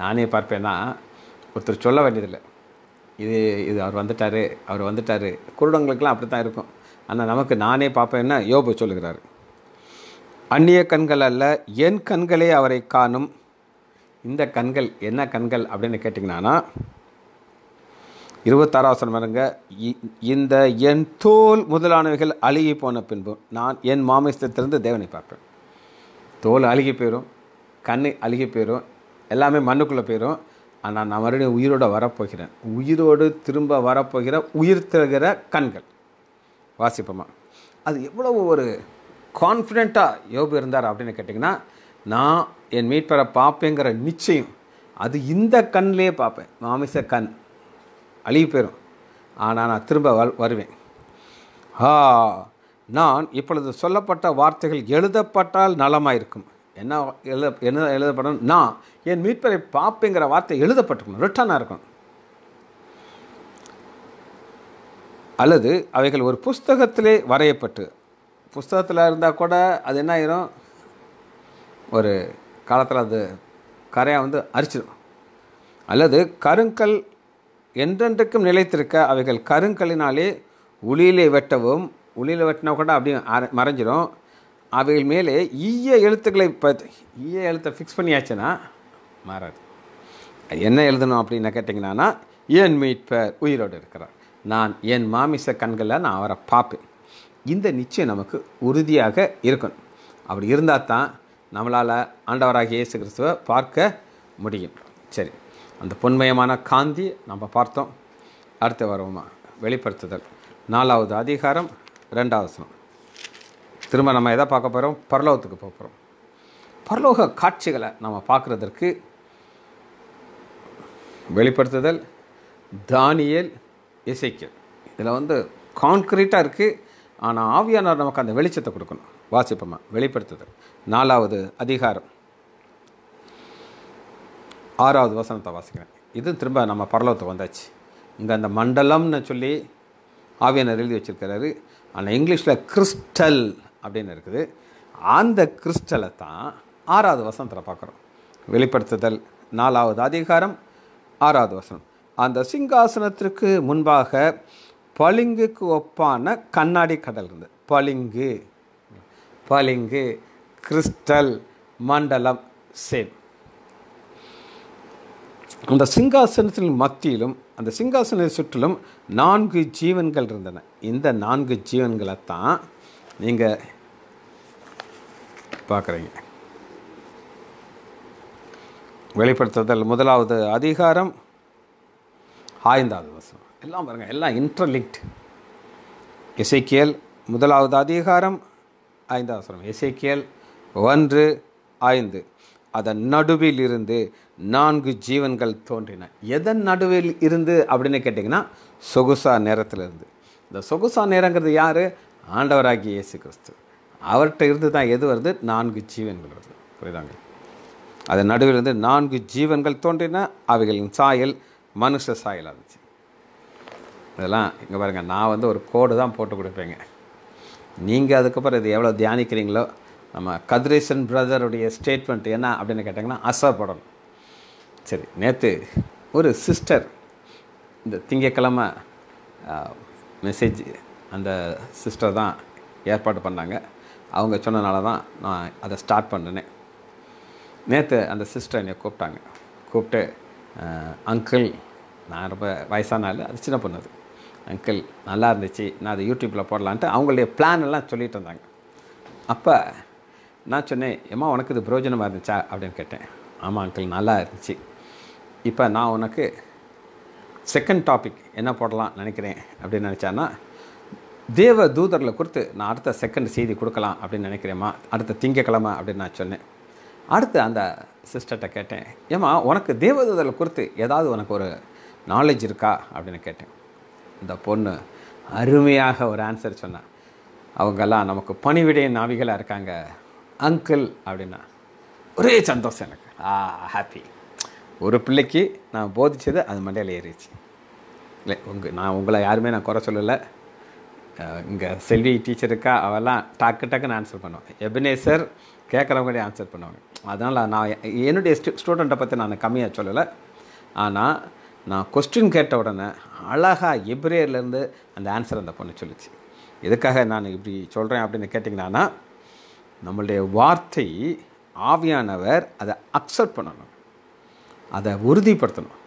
நானே பார்ப்பேன்னா ஒருத்தர் சொல்ல வேண்டியதில்லை இது இது அவர் வந்துட்டார் அவர் வந்துட்டார் குருடங்களுக்கெல்லாம் அப்படி தான் இருக்கும் ஆனால் நமக்கு நானே பார்ப்பேன்னா யோபு சொல்லுகிறார் அந்நிய கண்கள் அல்ல என் கண்களே அவரை காணும் இந்த கண்கள் என்ன கண்கள் அப்படின்னு கேட்டிங்கன்னா இருபத்தாறாவசனம் வருங்க இந்த என் தோல் முதலானவைகள் அழுகி போன பின்பு நான் என் மாமிசத்திலிருந்து தேவனை பார்ப்பேன் தோல் அழுகி போயிடும் கண் அழுகி போயிடும் எல்லாமே மண்ணுக்குள்ளே போயிடும் ஆனால் நான் மறுபடியும் உயிரோடு வரப்போகிறேன் உயிரோடு திரும்ப வரப்போகிற உயிர் திருகிற கண்கள் வாசிப்போமா அது எவ்வளோ ஒரு கான்ஃபிடெண்ட்டாக யோபு இருந்தார் அப்படின்னு கேட்டிங்கன்னா நான் என் மீட்பரை பார்ப்பேங்கிற நிச்சயம் அது இந்த கண்ணிலே பார்ப்பேன் மாமிச கண் அழிவு போயிடும் ஆனால் நான் திரும்ப வ வருவேன் ஹா நான் இப்பொழுது சொல்லப்பட்ட வார்த்தைகள் எழுதப்பட்டால் நலமாயிருக்கும் என்ன எழுத என்ன எழுதப்படும் நான் என் மீட்பரை பார்ப்பேங்கிற வார்த்தை எழுதப்பட்டிருக்கணும் ரிட்டனாக இருக்கணும் அல்லது அவைகள் ஒரு புஸ்தகத்திலே வரையப்பட்டு புஸ்தகத்தில் இருந்தால் கூட அது என்ன ஆயிரும் ஒரு காலத்தில் அது கரையாக வந்து அரிச்சிடும் அல்லது கருங்கல் என்றென்றைக்கும் நிலைத்திருக்க அவைகள் கருங்கல்லினாலே உளியிலே வெட்டவும் உளியில் வெட்டினா கூட அப்படியே மறைஞ்சிடும் அவைகள் மேலே ஈய எழுத்துக்களை பார்த்து ஈய எழுத்தை ஃபிக்ஸ் பண்ணியாச்சுன்னா மாறாது அது என்ன எழுதணும் அப்படின்னு கேட்டிங்கன்னா என் மீட்பர் உயிரோடு இருக்கிறார் நான் என் மாமிச கண்களில் நான் அவரை பார்ப்பேன் இந்த நிச்சயம் நமக்கு உறுதியாக இருக்கணும் அப்படி இருந்தால் தான் நம்மளால் ஆண்டவராக இயேசு கிறிஸ்துவை பார்க்க முடியும் சரி அந்த பொன்மயமான காந்தி நம்ம பார்த்தோம் அடுத்து வருவோமா வெளிப்படுத்துதல் நாலாவது அதிகாரம் ரெண்டாவது திரும்ப நம்ம எதை பார்க்க போகிறோம் பரலோகத்துக்கு போக போகிறோம் பரலோக காட்சிகளை நம்ம பார்க்குறதற்கு வெளிப்படுத்துதல் தானியல் இசைக்கல் இதில் வந்து கான்க்ரீட்டாக இருக்குது ஆனால் ஆவியானவர் நமக்கு அந்த வெளிச்சத்தை கொடுக்கணும் வாசிப்பமாக வெளிப்படுத்துதல் நாலாவது அதிகாரம் ஆறாவது வசனத்தை வாசிக்கிறேன் இது திரும்ப நம்ம பரலோகத்துக்கு வந்தாச்சு இங்கே அந்த மண்டலம்னு சொல்லி ஆவியனர் எழுதி வச்சுருக்கிறாரு ஆனால் இங்கிலீஷில் கிறிஸ்டல் அப்படின்னு இருக்குது அந்த கிறிஸ்டலை தான் ஆறாவது வசனத்தில் பார்க்குறோம் வெளிப்படுத்துதல் நாலாவது அதிகாரம் ஆறாவது வசனம் அந்த சிங்காசனத்திற்கு முன்பாக பளிங்குக்கு ஒப்பான கண்ணாடி கடல் இருந்தது பளிங்கு பளிங்கு கிறிஸ்டல் மண்டலம் சேம் அந்த சிங்காசனத்தின் மத்தியிலும் அந்த சிங்காசன சுற்றிலும் நான்கு ஜீவன்கள் இருந்தன இந்த நான்கு ஜீவன்களை தான் நீங்கள் பார்க்குறீங்க வெளிப்படுத்துதல் முதலாவது அதிகாரம் ஆய்ந்தாவது வசனம் எல்லாம் பாருங்கள் எல்லாம் இன்டர்லிங்க்ட் இசைக்கியல் முதலாவது அதிகாரம் ஐந்தாவது வசனம் இசைக்கியல் ஒன்று ஐந்து அதன் நடுவில் இருந்து நான்கு ஜீவன்கள் தோன்றின எதன் நடுவில் இருந்து அப்படின்னு கேட்டிங்கன்னா சொகுசா நேரத்தில் இருந்து இந்த சொகுசா நேரங்கிறது யார் ஆண்டவராகிய இயேசு கிறிஸ்து அவர்கிட்ட இருந்து தான் எது வருது நான்கு ஜீவன்கள் வருது புரியுதாங்க அதன் நடுவில் இருந்து நான்கு ஜீவன்கள் தோன்றின அவைகளின் சாயல் மனுஷ சாயல் இருந்துச்சு இதெல்லாம் இங்கே பாருங்கள் நான் வந்து ஒரு கோடு தான் போட்டு கொடுப்பேங்க நீங்கள் அதுக்கப்புறம் இது எவ்வளோ தியானிக்கிறீங்களோ நம்ம கதிரேசன் பிரதருடைய ஸ்டேட்மெண்ட் என்ன அப்படின்னு கேட்டாங்கன்னா அசப்படணும் சரி நேற்று ஒரு சிஸ்டர் இந்த திங்கக்கிழமை மெசேஜ் அந்த சிஸ்டர் தான் ஏற்பாடு பண்ணாங்க அவங்க சொன்னனால தான் நான் அதை ஸ்டார்ட் பண்ணினேன் நேற்று அந்த சிஸ்டர் என்னை கூப்பிட்டாங்க கூப்பிட்டு அங்கிள் நான் ரொம்ப வயசான ஆள் அது சின்ன பொண்ணு அது அங்கிள் நல்லா இருந்துச்சு நான் அதை யூடியூப்பில் போடலான்ட்டு அவங்களுடைய பிளான் எல்லாம் சொல்லிகிட்டு இருந்தாங்க அப்போ நான் சொன்னேன் ஏம்மா உனக்கு இது பிரயோஜனமாக இருந்துச்சா அப்படின்னு கேட்டேன் ஆமாம் அங்கிள் நல்லா இருந்துச்சு இப்போ நான் உனக்கு செகண்ட் டாபிக் என்ன போடலாம் நினைக்கிறேன் அப்படின்னு நினச்சான்னா தேவ தூதரில் கொடுத்து நான் அடுத்த செகண்ட் செய்தி கொடுக்கலாம் அப்படின்னு நினைக்கிறேம்மா அடுத்த திங்கக்கிழமை அப்படின்னு நான் சொன்னேன் அடுத்து அந்த சிஸ்டர்கிட்ட கேட்டேன் ஏம்மா உனக்கு தேவதூதரில் கொடுத்து ஏதாவது உனக்கு ஒரு நாலேஜ் இருக்கா அப்படின்னு கேட்டேன் இந்த பொண்ணு அருமையாக ஒரு ஆன்சர் சொன்னான் அவங்கெல்லாம் நமக்கு பணிவிடைய நாவிகளாக இருக்காங்க அங்கிள் அப்படின்னா ஒரே சந்தோஷம் எனக்கு ஆ ஹாப்பி ஒரு பிள்ளைக்கு நான் போதிச்சது அது மண்டையில் ஏறிச்சு இல்லை உங்கள் நான் உங்களை யாருமே நான் குறை சொல்லலை இங்கே செல்வி டீச்சர் இருக்கா அவெல்லாம் டக்கு டக்குன்னு ஆன்சர் பண்ணுவேன் எபினேசர் கேட்குறவங்களே ஆன்சர் பண்ணுவாங்க அதனால் நான் என்னுடைய ஸ்டூ ஸ்டூடெண்ட்டை பற்றி நான் கம்மியாக சொல்லலை ஆனால் நான் கொஸ்டின் கேட்ட உடனே அழகாக எப்ரேர்லேருந்து அந்த ஆன்சர் அந்த பொண்ணு சொல்லிச்சு எதுக்காக நான் இப்படி சொல்கிறேன் அப்படின்னு கேட்டிங்கன்னா நம்மளுடைய வார்த்தை ஆவியானவர் அதை அக்செப்ட் பண்ணணும் அதை உறுதிப்படுத்தணும்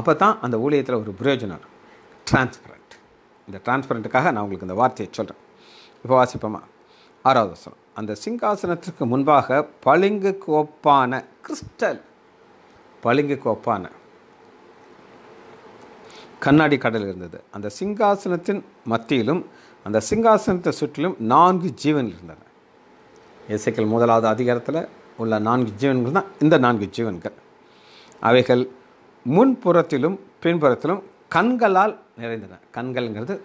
அப்போ தான் அந்த ஊழியத்தில் ஒரு பிரயோஜனம் டிரான்ஸ்பரண்ட் இந்த டிரான்ஸ்பரண்ட்டுக்காக நான் உங்களுக்கு இந்த வார்த்தையை சொல்கிறேன் இப்போ வாசிப்போமா ஆறாவது வசனம் அந்த சிங்காசனத்திற்கு முன்பாக பளிங்கு கோப்பான கிறிஸ்டல் பளிங்கு கோப்பான கண்ணாடி கடல் இருந்தது அந்த சிங்காசனத்தின் மத்தியிலும் அந்த சிங்காசனத்தை சுற்றிலும் நான்கு ஜீவன் இருந்தன இசைக்கள் முதலாவது அதிகாரத்தில் உள்ள நான்கு ஜீவன்கள் தான் இந்த நான்கு ஜீவன்கள் அவைகள் முன்புறத்திலும் பின்புறத்திலும் கண்களால் நிறைந்தன கண்கள்ங்கிறது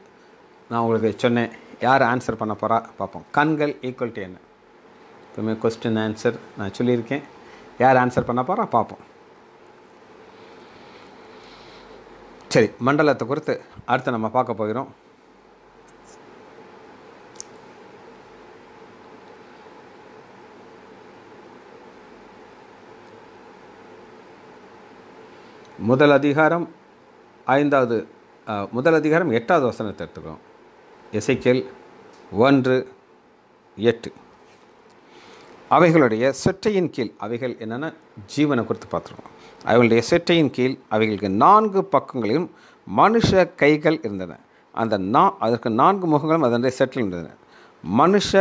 நான் உங்களுக்கு சொன்னேன் யார் ஆன்சர் பண்ண போகிறா பார்ப்போம் கண்கள் ஈக்குவல் டு என்ன எப்பவுமே கொஸ்டின் ஆன்சர் நான் சொல்லியிருக்கேன் யார் ஆன்சர் பண்ண போகிறா பார்ப்போம் சரி மண்டலத்தை குறித்து அடுத்து நம்ம பார்க்க போகிறோம் முதல் அதிகாரம் ஐந்தாவது முதல் அதிகாரம் எட்டாவது வசனத்தை எடுத்துக்கிறோம் இசைக்கேல் ஒன்று எட்டு அவைகளுடைய சொற்றையின் கீழ் அவைகள் என்னென்னா ஜீவனை குறித்து பார்த்துருக்கோம் அவைகளுடைய சொற்றையின் கீழ் அவைகளுக்கு நான்கு பக்கங்களிலும் மனுஷ கைகள் இருந்தன அந்த நா அதற்கு நான்கு முகங்களும் அதனுடைய செட்டில் இருந்தன மனுஷ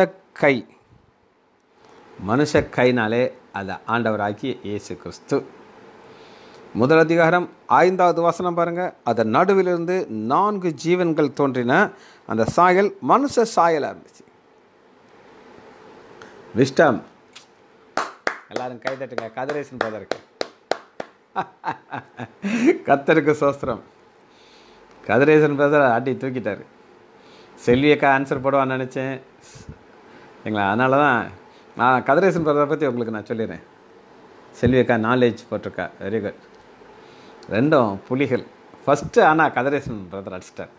கை மனுஷ கைனாலே அதை ஆண்டவராக்கி இயேசு கிறிஸ்து முதல் அதிகாரம் ஐந்தாவது வசனம் பாருங்கள் அதன் நடுவிலிருந்து நான்கு ஜீவன்கள் தோன்றின அந்த சாயல் மனுஷ சாயலாக இருந்துச்சு விஷ்டம் எல்லாரும் கைதட்டுங்க கதிரேசன் போதற்கு கத்தருக்கு சோஸ்திரம் கதிரேசன் பிரதர் ஆட்டி தூக்கிட்டார் செல்வியக்கா ஆன்சர் போடுவான்னு நினச்சேன் சரிங்களா அதனால தான் நான் கதிரேசன் பிரதரை பற்றி உங்களுக்கு நான் சொல்லிடுறேன் செல்வியக்கா நாலேஜ் போட்டிருக்கா வெரி குட் ரெண்டும் புலிகள் ஃபஸ்ட்டு ஆனால் கதிரேசன் பிரதர் அடிச்சிட்டார்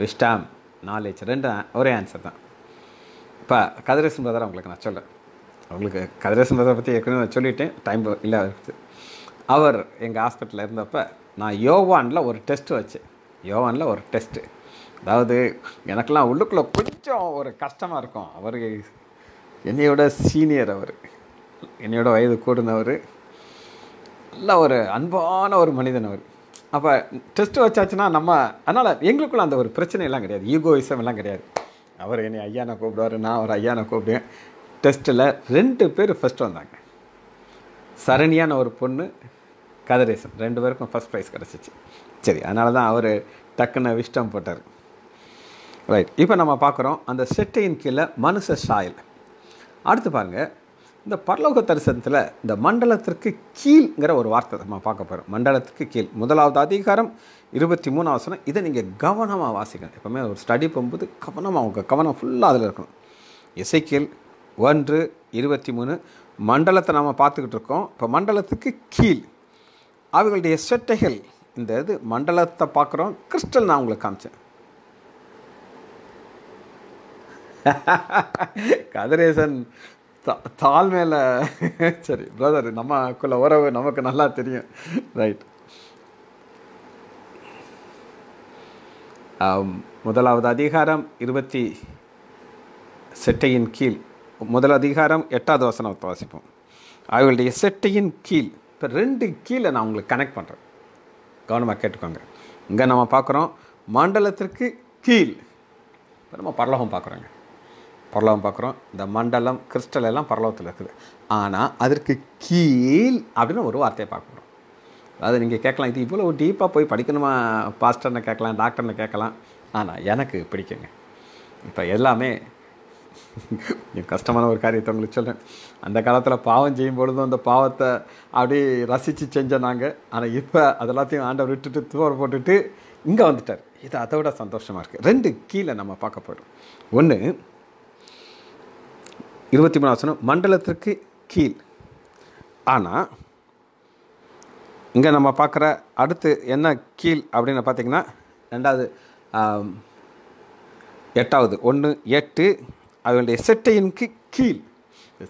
விஷ்டாம் நாலேஜ் ரெண்டும் ஒரே ஆன்சர் தான் இப்போ கதிரேசன் பிரதர் அவங்களுக்கு நான் சொல்கிறேன் அவங்களுக்கு கதிரேசன் பிரதரை பற்றி ஏற்கனவே நான் சொல்லிட்டேன் டைம் இல்லை அவர் எங்கள் ஹாஸ்பிட்டலில் இருந்தப்போ நான் யோவானில் ஒரு டெஸ்ட்டு வச்சேன் யோவானில் ஒரு டெஸ்ட்டு அதாவது எனக்கெல்லாம் உள்ளுக்குள்ளே கொஞ்சம் ஒரு கஷ்டமாக இருக்கும் அவர் என்னையோட சீனியர் அவர் என்னையோட வயது கூடுனவர் நல்ல ஒரு அன்பான ஒரு மனிதன் அவர் அப்போ டெஸ்ட்டு வச்சாச்சுன்னா நம்ம அதனால் எங்களுக்குள்ள அந்த ஒரு பிரச்சனையெல்லாம் கிடையாது ஈகோயிசம் எல்லாம் கிடையாது அவர் என்னை ஐயானை கூப்பிடுவார் நான் அவர் ஐயானை கூப்பிடுவேன் டெஸ்ட்டில் ரெண்டு பேர் ஃபஸ்ட் வந்தாங்க சரணியான ஒரு பொண்ணு கதரேசன் ரெண்டு பேருக்கும் ஃபஸ்ட் ப்ரைஸ் கிடச்சிச்சு சரி அதனால தான் அவர் டக்குன்னு விஷ்டம் போட்டார் ரைட் இப்போ நம்ம பார்க்குறோம் அந்த செட்டையின் கீழே மனுஷ சாயல் அடுத்து பாருங்கள் இந்த பரலோக தரிசனத்தில் இந்த மண்டலத்திற்கு கீழ்ங்கிற ஒரு வார்த்தை நம்ம பார்க்க போகிறோம் மண்டலத்துக்கு கீழ் முதலாவது அதிகாரம் இருபத்தி மூணாவது அவசரம் இதை நீங்கள் கவனமாக வாசிக்கணும் எப்போவுமே ஒரு ஸ்டடி பண்ணும்போது கவனமாக உங்கள் கவனம் ஃபுல்லாக அதில் இருக்கணும் இசைக்கீழ் ஒன்று இருபத்தி மூணு மண்டலத்தை நாம் பார்த்துக்கிட்டு இருக்கோம் இப்போ மண்டலத்துக்கு கீழ் அவர்களுடைய செட்டைகள் இந்த இது மண்டலத்தை பார்க்குறோம் கிறிஸ்டல் நான் உங்களுக்கு காமிச்சேன் கதிரேசன் மேலே சரி பிரதர் நமக்குள்ள உறவு நமக்கு நல்லா தெரியும் ரைட் முதலாவது அதிகாரம் இருபத்தி செட்டையின் கீழ் முதல் அதிகாரம் எட்டாவது வசனத்தை வாசிப்போம் அவர்களுடைய செட்டையின் கீழ் இப்போ ரெண்டு கீழே நான் உங்களுக்கு கனெக்ட் பண்ணுறேன் கவனமாக கேட்டுக்கோங்க இங்கே நம்ம பார்க்குறோம் மண்டலத்திற்கு கீழ் இப்போ நம்ம பரலோகம் பார்க்குறோங்க பரலோகம் பார்க்குறோம் இந்த மண்டலம் கிறிஸ்டல் எல்லாம் பரலோகத்தில் இருக்குது ஆனால் அதற்கு கீழ் அப்படின்னு ஒரு வார்த்தையை பார்க்குறோம் அதாவது நீங்கள் கேட்கலாம் இது இவ்வளோ டீப்பாக போய் படிக்கணுமா பாஸ்டர்னு கேட்கலாம் டாக்டர்னு கேட்கலாம் ஆனால் எனக்கு பிடிக்குங்க இப்போ எல்லாமே கஷ்டமான ஒரு காரியத்தை உங்களுக்கு சொல்கிறேன் அந்த காலத்தில் பாவம் செய்யும் பொழுதும் அந்த பாவத்தை அப்படி ரசித்து செஞ்சோம் நாங்கள் ஆனால் இப்போ அதெல்லாத்தையும் ஆண்டை விட்டுட்டு தூர போட்டுட்டு இங்கே வந்துட்டார் இது அதை விட சந்தோஷமாக இருக்குது ரெண்டு கீழே நம்ம பார்க்க போயிடும் ஒன்று இருபத்தி மூணாம் வசனம் மண்டலத்திற்கு கீழ் ஆனால் இங்கே நம்ம பார்க்குற அடுத்து என்ன கீழ் அப்படின்னு பார்த்திங்கன்னா ரெண்டாவது எட்டாவது ஒன்று எட்டு அவங்களுடைய செட்டையின்கு கீழ்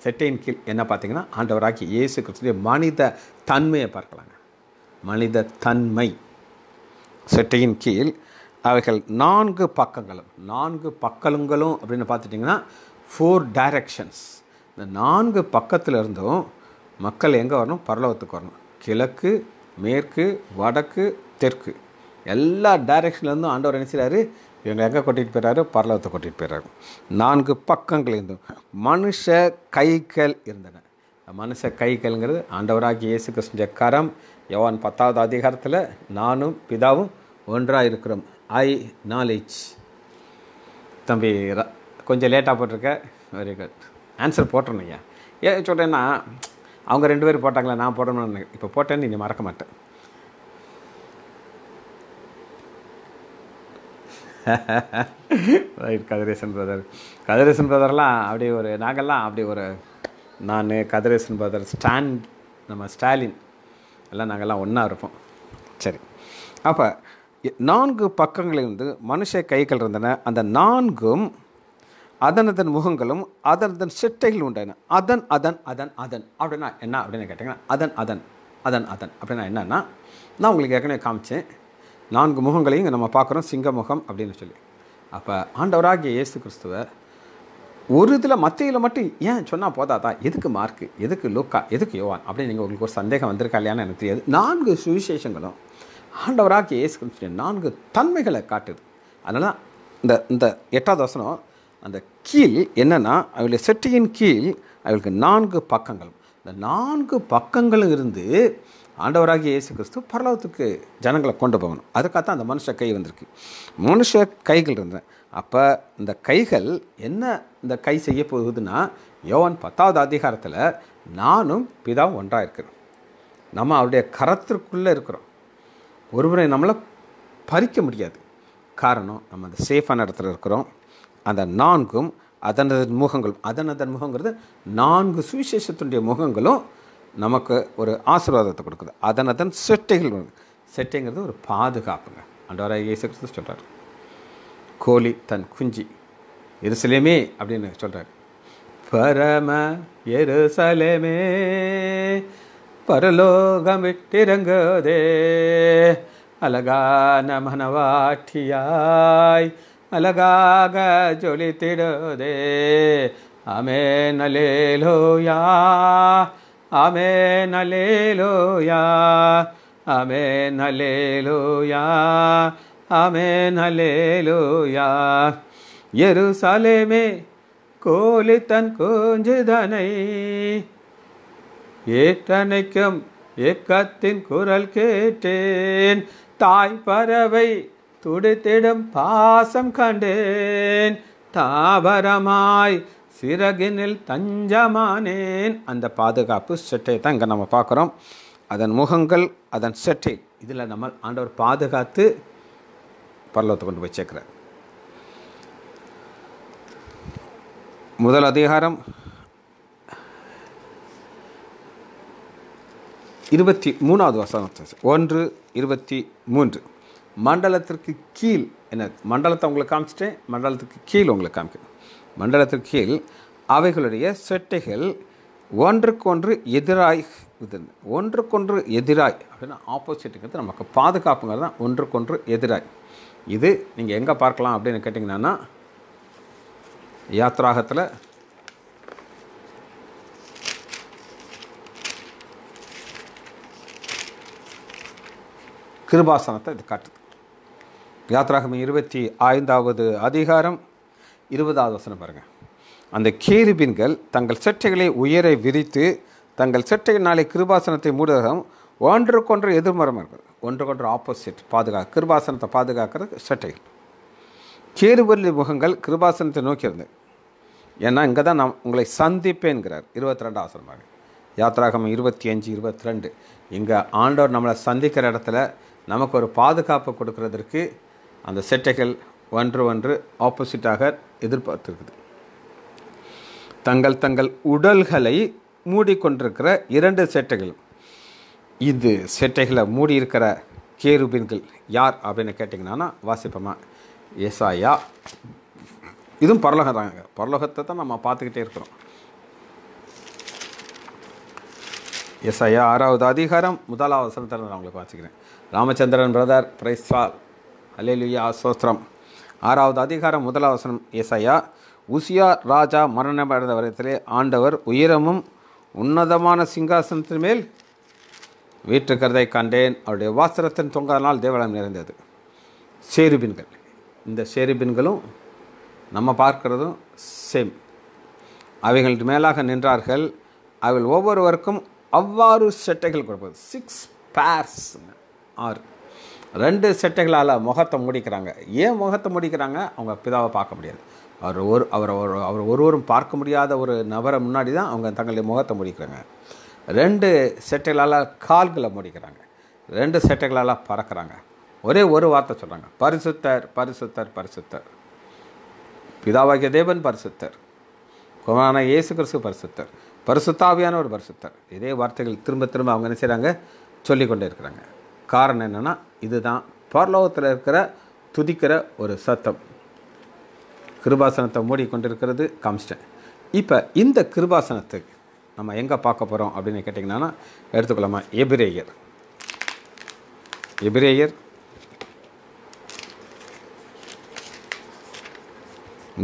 செட்டையின் கீழ் என்ன பார்த்திங்கன்னா ஆண்டவராக்கி இயேசு கிறிஸ்துடைய மனித தன்மையை பார்க்கலாங்க மனித தன்மை செட்டையின் கீழ் அவைகள் நான்கு பக்கங்களும் நான்கு பக்கங்களும் அப்படின்னு பார்த்துட்டிங்கன்னா ஃபோர் டைரக்ஷன்ஸ் இந்த நான்கு பக்கத்தில் இருந்தும் மக்கள் எங்கே வரணும் பரலவத்துக்கு வரணும் கிழக்கு மேற்கு வடக்கு தெற்கு எல்லா டைரக்ஷன்லேருந்தும் ஆண்டவர் என்ன செய்கிறாரு இவங்க எங்கே கொட்டிகிட்டு போயிறாரு பரலவத்தை கொட்டிகிட்டு போயிடுறாரு நான்கு இருந்தும் மனுஷ கைகள் இருந்தன மனுஷ கைகள்ங்கிறது ஆண்டவராகி இயேசு கிருஷ்ண கரம் யவான் பத்தாவது அதிகாரத்தில் நானும் பிதாவும் ஒன்றாக இருக்கிறோம் ஐ நாலேஜ் தம்பி கொஞ்சம் லேட்டாக போட்டிருக்க வெரி குட் ஆன்சர் ஐயா ஏன் சொல்கிறேன்னா அவங்க ரெண்டு பேரும் போட்டாங்களே நான் போடணும்னு இப்போ போட்டேன்னு நீங்கள் மறக்க மாட்டேன் ரைட் கதிரேசன் பிரதர் கதிரேசன் பிரதர்லாம் அப்படி ஒரு நாங்கள்லாம் அப்படி ஒரு நான் கதிரேசன் பிரதர் ஸ்டான் நம்ம ஸ்டாலின் எல்லாம் நாங்கள்லாம் ஒன்றா இருப்போம் சரி அப்போ நான்கு பக்கங்களிலிருந்து மனுஷ கைகள் இருந்தன அந்த நான்கும் அதன் அதன் முகங்களும் அதனதன் சிட்டைகள் உண்டாயின அதன் அதன் அதன் அதன் அப்படின்னா என்ன அப்படின்னு கேட்டிங்கன்னா அதன் அதன் அதன் அதன் அப்படின்னா என்னன்னா நான் உங்களுக்கு ஏற்கனவே காமிச்சேன் நான்கு முகங்களையும் நம்ம பார்க்குறோம் சிங்க முகம் அப்படின்னு சொல்லி அப்போ ஆண்டவராகிய இயேசு கிறிஸ்துவ ஒரு இதில் மத்தியில் மட்டும் ஏன் சொன்னால் போதாதா எதுக்கு மார்க்கு எதுக்கு லோக்கா எதுக்கு யோவான் அப்படின்னு நீங்கள் உங்களுக்கு ஒரு சந்தேகம் வந்திருக்கா இல்லையான்னு எனக்கு தெரியாது நான்கு சுவிசேஷங்களும் ஆண்டவராகிய இயேசு கிறிஸ்துவின் நான்கு தன்மைகளை காட்டுது அதனால் இந்த இந்த எட்டாவது வசனம் அந்த கீழ் என்னென்னா அவளுடைய செட்டியின் கீழ் அவளுக்கு நான்கு பக்கங்கள் இந்த நான்கு பக்கங்களும் இருந்து ஆண்டவராகிய இயேசு கிறிஸ்து பரலோகத்துக்கு ஜனங்களை கொண்டு போகணும் அதுக்காகத்தான் அந்த மனுஷ கை வந்திருக்கு மனுஷ கைகள் இருந்தேன் அப்போ இந்த கைகள் என்ன இந்த கை செய்ய போகுதுன்னா யோவான் பத்தாவது அதிகாரத்தில் நானும் பிதாவும் ஒன்றாக இருக்கிறோம் நம்ம அவருடைய கரத்திற்குள்ளே இருக்கிறோம் ஒருவரை நம்மளை பறிக்க முடியாது காரணம் நம்ம அந்த சேஃபான இடத்துல இருக்கிறோம் அந்த நான்கும் அதனதன் முகங்கள் அதனதன் முகங்கிறது நான்கு சுவிசேஷத்துடைய முகங்களும் நமக்கு ஒரு ஆசீர்வாதத்தை கொடுக்குது அதனதன் செட்டைகள் செட்டைங்கிறது ஒரு பாதுகாப்புங்க அண்டவராக இயேசு கிறிஸ்து சொல்கிறார் கோழி தன் குஞ்சி எருசலேமே அப்படின்னு சொல்கிறார் பரம எருசலேமே பரலோகம் விட்டிறங்குதே அழகான மனவாட்டியாய் அழகாக ஜொலித்திடுதே அமே நலேலோயா அமே நலேலோயா அமே நலேலோயா அமே நலேலோயா எருசலேமே கோலி தன் கூஞ்சுதனை ஏற்றனைக்கும் ஏக்கத்தின் குரல் கேட்டேன் தாய் பறவை துடித்திடும் பாசம் கண்டேன் தாவரமாய் சிறகினில் தஞ்சமானேன் அந்த பாதுகாப்பு செட்டை தான் இங்கே நம்ம பார்க்குறோம் அதன் முகங்கள் அதன் செட்டை இதில் நம்ம ஆண்டவர் பாதுகாத்து பரலோகத்தை கொண்டு போய் சேர்க்குறார் முதல் அதிகாரம் இருபத்தி மூணாவது வசனம் ஒன்று இருபத்தி மூன்று மண்டலத்திற்கு கீழ் என்ன மண்டலத்தை உங்களுக்கு காமிச்சிட்டேன் மண்டலத்துக்கு கீழ் உங்களுக்கு காமிக்கணும் மண்டலத்திற்கு கீழ் அவைகளுடைய செட்டைகள் ஒன்றுக்கொன்று எதிராய் இது ஒன்றுக்கொன்று எதிராய் அப்படின்னா ஆப்போசிட்டுங்கிறது நமக்கு பாதுகாப்புங்கிறது தான் ஒன்றுக்கொன்று எதிராய் இது நீங்கள் எங்கே பார்க்கலாம் அப்படின்னு கேட்டிங்கன்னா யாத்ராகத்தில் கிருபாசனத்தை இது காட்டுது யாத்ராகம் இருபத்தி ஐந்தாவது அதிகாரம் இருபதாவது வசனம் பாருங்கள் அந்த கேருபின்கள் தங்கள் சட்டைகளை உயரை விரித்து தங்கள் நாளை கிருபாசனத்தை ஒன்று ஒன்றுக்கொன்று எதிர்மரம் ஒன்று ஒன்றுக்கொன்று ஆப்போசிட் பாதுகாக்க கிருபாசனத்தை பாதுகாக்கிறது சட்டைகள் கேருபலி முகங்கள் கிருபாசனத்தை நோக்கி இருந்தது ஏன்னா இங்கே தான் நான் உங்களை சந்திப்பேன்கிறார் இருபத்தி ரெண்டு ஆசிரமாக யாத்ராகம் இருபத்தி அஞ்சு இருபத்தி ரெண்டு இங்கே ஆண்டவர் நம்மளை சந்திக்கிற இடத்துல நமக்கு ஒரு பாதுகாப்பு கொடுக்கறதற்கு அந்த செட்டைகள் ஒன்று ஒன்று ஆப்போசிட்டாக எதிர்பார்த்திருக்குது தங்கள் தங்கள் உடல்களை மூடிக்கொண்டிருக்கிற இரண்டு செட்டைகள் இது செட்டைகளை மூடியிருக்கிற கேருபின்கள் யார் அப்படின்னு கேட்டிங்கன்னா வாசிப்பமா எஸ்ஆயா இதுவும் பரலோகம் தாங்க பரலோகத்தை தான் நம்ம பார்த்துக்கிட்டே இருக்கிறோம் எஸ்ஐயா ஆறாவது அதிகாரம் முதலாவது வசனத்தை நான் உங்களுக்கு வாசிக்கிறேன் ராமச்சந்திரன் பிரதர் பிரைஸ்வால் அலேலுயா சோஸ்திரம் ஆறாவது அதிகாரம் முதலாவசனம் இசையா உசியா ராஜா மரணமடைந்த வரையத்திலே ஆண்டவர் உயரமும் உன்னதமான சிங்காசனத்தின் மேல் வீற்றுக்கிறதை கண்டேன் அவருடைய வாஸ்திரத்தின் தொங்காதனால் தேவாலயம் நிறைந்தது சேருபின்கள் இந்த சேருபின்களும் நம்ம பார்க்கிறதும் சேம் அவைகள் மேலாக நின்றார்கள் அவள் ஒவ்வொருவருக்கும் அவ்வாறு செட்டைகள் கொடுப்பது சிக்ஸ் பேர்ஸ் ஆறு ரெண்டு செட்டைகளால் முகத்தை முடிக்கிறாங்க ஏன் முகத்தை முடிக்கிறாங்க அவங்க பிதாவை பார்க்க முடியாது அவர் ஒரு அவர் ஒரு அவர் ஒருவரும் பார்க்க முடியாத ஒரு நபரை முன்னாடி தான் அவங்க தங்களுடைய முகத்தை முடிக்கிறாங்க ரெண்டு செட்டைகளால் கால்களை முடிக்கிறாங்க ரெண்டு செட்டைகளால் பறக்கிறாங்க ஒரே ஒரு வார்த்தை சொல்கிறாங்க பரிசுத்தர் பரிசுத்தர் பரிசுத்தர் பிதாவாகிய தேவன் பரிசுத்தர் குமாரான இயேசு கிறிஸ்து பரிசுத்தர் பரிசுத்தாவியான ஒரு பரிசுத்தர் இதே வார்த்தைகள் திரும்ப திரும்ப அவங்க என்ன செய்கிறாங்க சொல்லிக்கொண்டே இருக்கிறாங்க காரணம் என்னென்னா இதுதான் பரலோகத்தில் இருக்கிற துதிக்கிற ஒரு சத்தம் கிருபாசனத்தை மூடிக்கொண்டிருக்கிறது கம்ஸ்டன் இப்போ இந்த கிருபாசனத்துக்கு நம்ம எங்கே பார்க்க போகிறோம் அப்படின்னு கேட்டிங்கன்னா எடுத்துக்கலாமா எபிரேயர் எபிரேயர்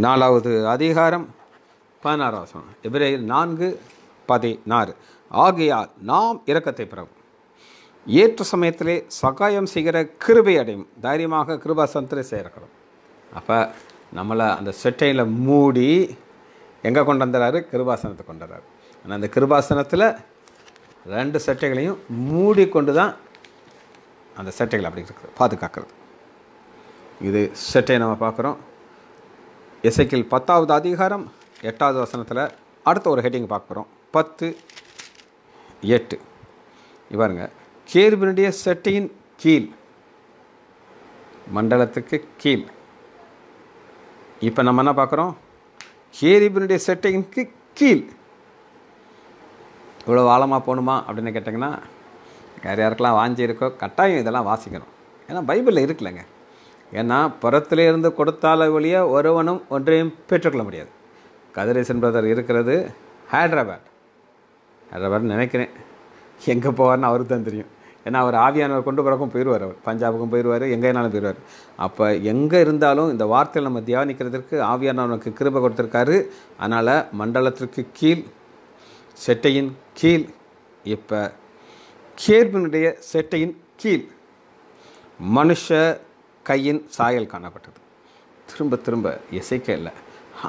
நாலாவது அதிகாரம் பதினாறாவது எபிரேயர் நான்கு பதினாறு ஆகையால் நாம் இறக்கத்தை பிறகும் ஏற்ற சமயத்திலே சகாயம் செய்கிற கிருபை அடையும் தைரியமாக கிருபா சந்திரை சேர்க்கணும் அப்போ நம்மளை அந்த செட்டையில் மூடி எங்கே கொண்டு வந்துறாரு கிருபாசனத்தை கொண்டு வர்றாரு ஆனால் அந்த கிருபாசனத்தில் ரெண்டு சட்டைகளையும் மூடி கொண்டு தான் அந்த சட்டைகள் அப்படி இருக்குது பாதுகாக்கிறது இது சட்டையை நம்ம பார்க்குறோம் இசைக்கில் பத்தாவது அதிகாரம் எட்டாவது வசனத்தில் அடுத்த ஒரு ஹெட்டிங் பார்க்குறோம் பத்து எட்டு இவருங்க கேருபினுடைய சட்டையின் கீழ் மண்டலத்துக்கு கீழ் இப்போ நம்ம என்ன பார்க்குறோம் கேரிபினுடைய செட்டைக்கு கீழ் இவ்வளோ ஆழமாக போகணுமா அப்படின்னு கேட்டிங்கன்னா யார் யாருக்கெல்லாம் வாஞ்சி கட்டாயம் இதெல்லாம் வாசிக்கணும் ஏன்னா பைபிளில் இருக்குல்லங்க ஏன்னா இருந்து கொடுத்தால ஒழிய ஒருவனும் ஒன்றையும் பெற்றுக்கொள்ள முடியாது கதிரேசன் பிரதர் இருக்கிறது ஹைதராபாத் ஹைதராபாத்னு நினைக்கிறேன் எங்கே போவார்னு அவருக்கு தான் தெரியும் ஏன்னா அவர் ஆவியானவர் கொண்டு பிறக்கும் போயிடுவார் அவர் பஞ்சாபுக்கும் போயிடுவார் எங்கேனாலும் போயிடுவார் அப்போ எங்கே இருந்தாலும் இந்த வார்த்தையில் நம்ம தியானிக்கிறதுக்கு ஆவியானவனுக்கு கிருப கொடுத்துருக்காரு அதனால் மண்டலத்திற்கு கீழ் செட்டையின் கீழ் இப்போ கேர்பினுடைய செட்டையின் கீழ் மனுஷ கையின் சாயல் காணப்பட்டது திரும்ப திரும்ப இசைக்க இல்லை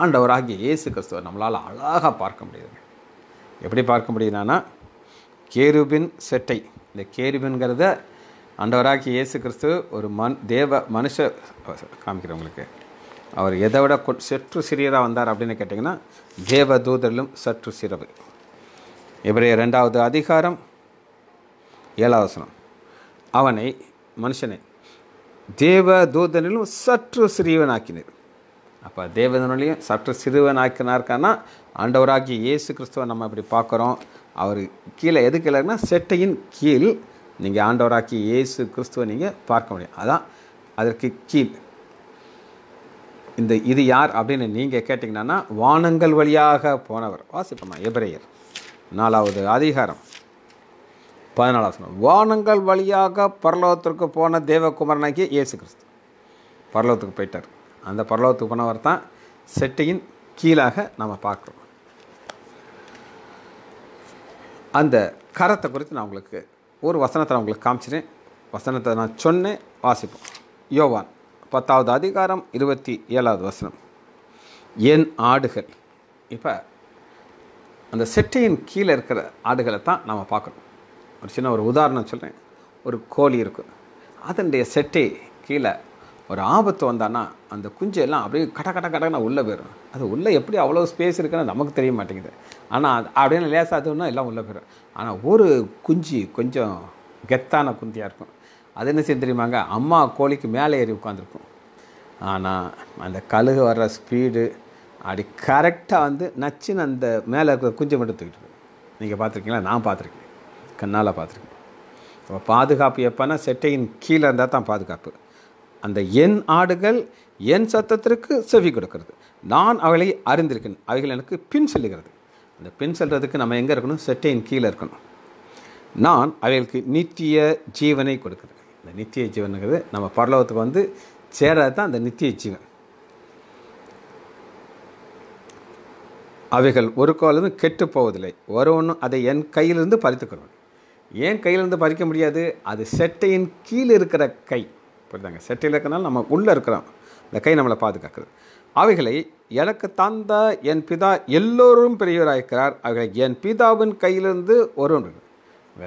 ஆண்டவராகிய இயேசு கிறிஸ்துவ நம்மளால் அழகாக பார்க்க முடியுது எப்படி பார்க்க முடியுதுனா கேருபின் செட்டை இந்த கேருபின்கிறத அண்டவராக்கி இயேசு கிறிஸ்து ஒரு மண் தேவ மனுஷ காமிக்கிறவங்களுக்கு அவர் எதை விட சற்று சிறியராக வந்தார் அப்படின்னு கேட்டிங்கன்னா தேவ தூதரிலும் சற்று சிறவு இவரைய ரெண்டாவது அதிகாரம் ஏழாவசனம் அவனை மனுஷனை தேவ தூதனிலும் சற்று சிறியவனாக்கினர் அப்போ தேவதனிலையும் சற்று சிறுவனாக்கினார்க்கானா ஆண்டவராகிய இயேசு கிறிஸ்துவை நம்ம இப்படி பார்க்குறோம் அவர் கீழே எது கீழேனா செட்டையின் கீழ் நீங்கள் ஆண்டவராக்கி இயேசு கிறிஸ்துவை நீங்கள் பார்க்க முடியும் அதான் அதற்கு கீழ் இந்த இது யார் அப்படின்னு நீங்கள் கேட்டிங்கன்னா வானங்கள் வழியாக போனவர் வாசிப்போமா எபிரேயர் நாலாவது அதிகாரம் பதினாலாவது வானங்கள் வழியாக பரலோகத்திற்கு போன தேவகுமரனாகிய இயேசு கிறிஸ்து பரலோகத்துக்கு போயிட்டார் அந்த பரலோகத்துக்கு போனவர் தான் செட்டியின் கீழாக நம்ம பார்க்குறோம் அந்த கரத்தை குறித்து நான் உங்களுக்கு ஒரு வசனத்தை நான் உங்களுக்கு காமிச்சிடுறேன் வசனத்தை நான் சொன்னேன் வாசிப்போம் யோவான் பத்தாவது அதிகாரம் இருபத்தி ஏழாவது வசனம் என் ஆடுகள் இப்போ அந்த செட்டையின் கீழே இருக்கிற ஆடுகளை தான் நம்ம பார்க்கணும் ஒரு சின்ன ஒரு உதாரணம் சொல்கிறேன் ஒரு கோழி இருக்கும் அதனுடைய செட்டை கீழே ஒரு ஆபத்து வந்தான்னா அந்த குஞ்சு எல்லாம் அப்படியே கட கட கடன்னு உள்ளே போயிடும் அது உள்ளே எப்படி அவ்வளோ ஸ்பேஸ் இருக்குன்னு நமக்கு தெரிய மாட்டேங்குது ஆனால் அது அப்படின்னு லேசாதுன்னா எல்லாம் உள்ளே போயிடும் ஆனால் ஒரு குஞ்சு கொஞ்சம் கெத்தான குந்தியாக இருக்கும் அது என்ன செய்ய தெரியுமாங்க அம்மா கோழிக்கு மேலே ஏறி உட்காந்துருக்கும் ஆனால் அந்த கழுகு வர்ற ஸ்பீடு அப்படி கரெக்டாக வந்து நச்சுன்னு அந்த மேலே இருக்கிற குஞ்சை மட்டும் தூக்கிட்டு நீங்கள் பார்த்துருக்கீங்களா நான் பார்த்துருக்கேன் கண்ணால் பார்த்துருக்கேன் இப்போ பாதுகாப்பு எப்போனா செட்டையின் கீழே இருந்தால் தான் பாதுகாப்பு அந்த என் ஆடுகள் என் சத்தத்திற்கு செவி கொடுக்கிறது நான் அவளை அறிந்திருக்கேன் அவைகள் எனக்கு பின் செல்லுகிறது அந்த பின் செல்கிறதுக்கு நம்ம எங்கே இருக்கணும் செட்டையின் கீழே இருக்கணும் நான் அவைகளுக்கு நித்திய ஜீவனை கொடுக்குறேன் இந்த நித்திய ஜீவனுங்கிறது நம்ம பரலோகத்துக்கு வந்து சேராது தான் அந்த நித்திய ஜீவன் அவைகள் ஒரு காலமும் கெட்டு போவதில்லை ஒருவனும் அதை என் கையிலிருந்து பறித்துக்கணும் ஏன் கையிலிருந்து பறிக்க முடியாது அது செட்டையின் கீழே இருக்கிற கை புரியுதாங்க செட்டில் இருக்கனால நம்ம உள்ளே இருக்கிறோம் இந்த கை நம்மளை பாதுகாக்குது அவைகளை எனக்கு தந்த என் பிதா எல்லோரும் பெரியவராயிருக்கிறார் அவைகளை என் பிதாவின் கையிலிருந்து ஒருவன்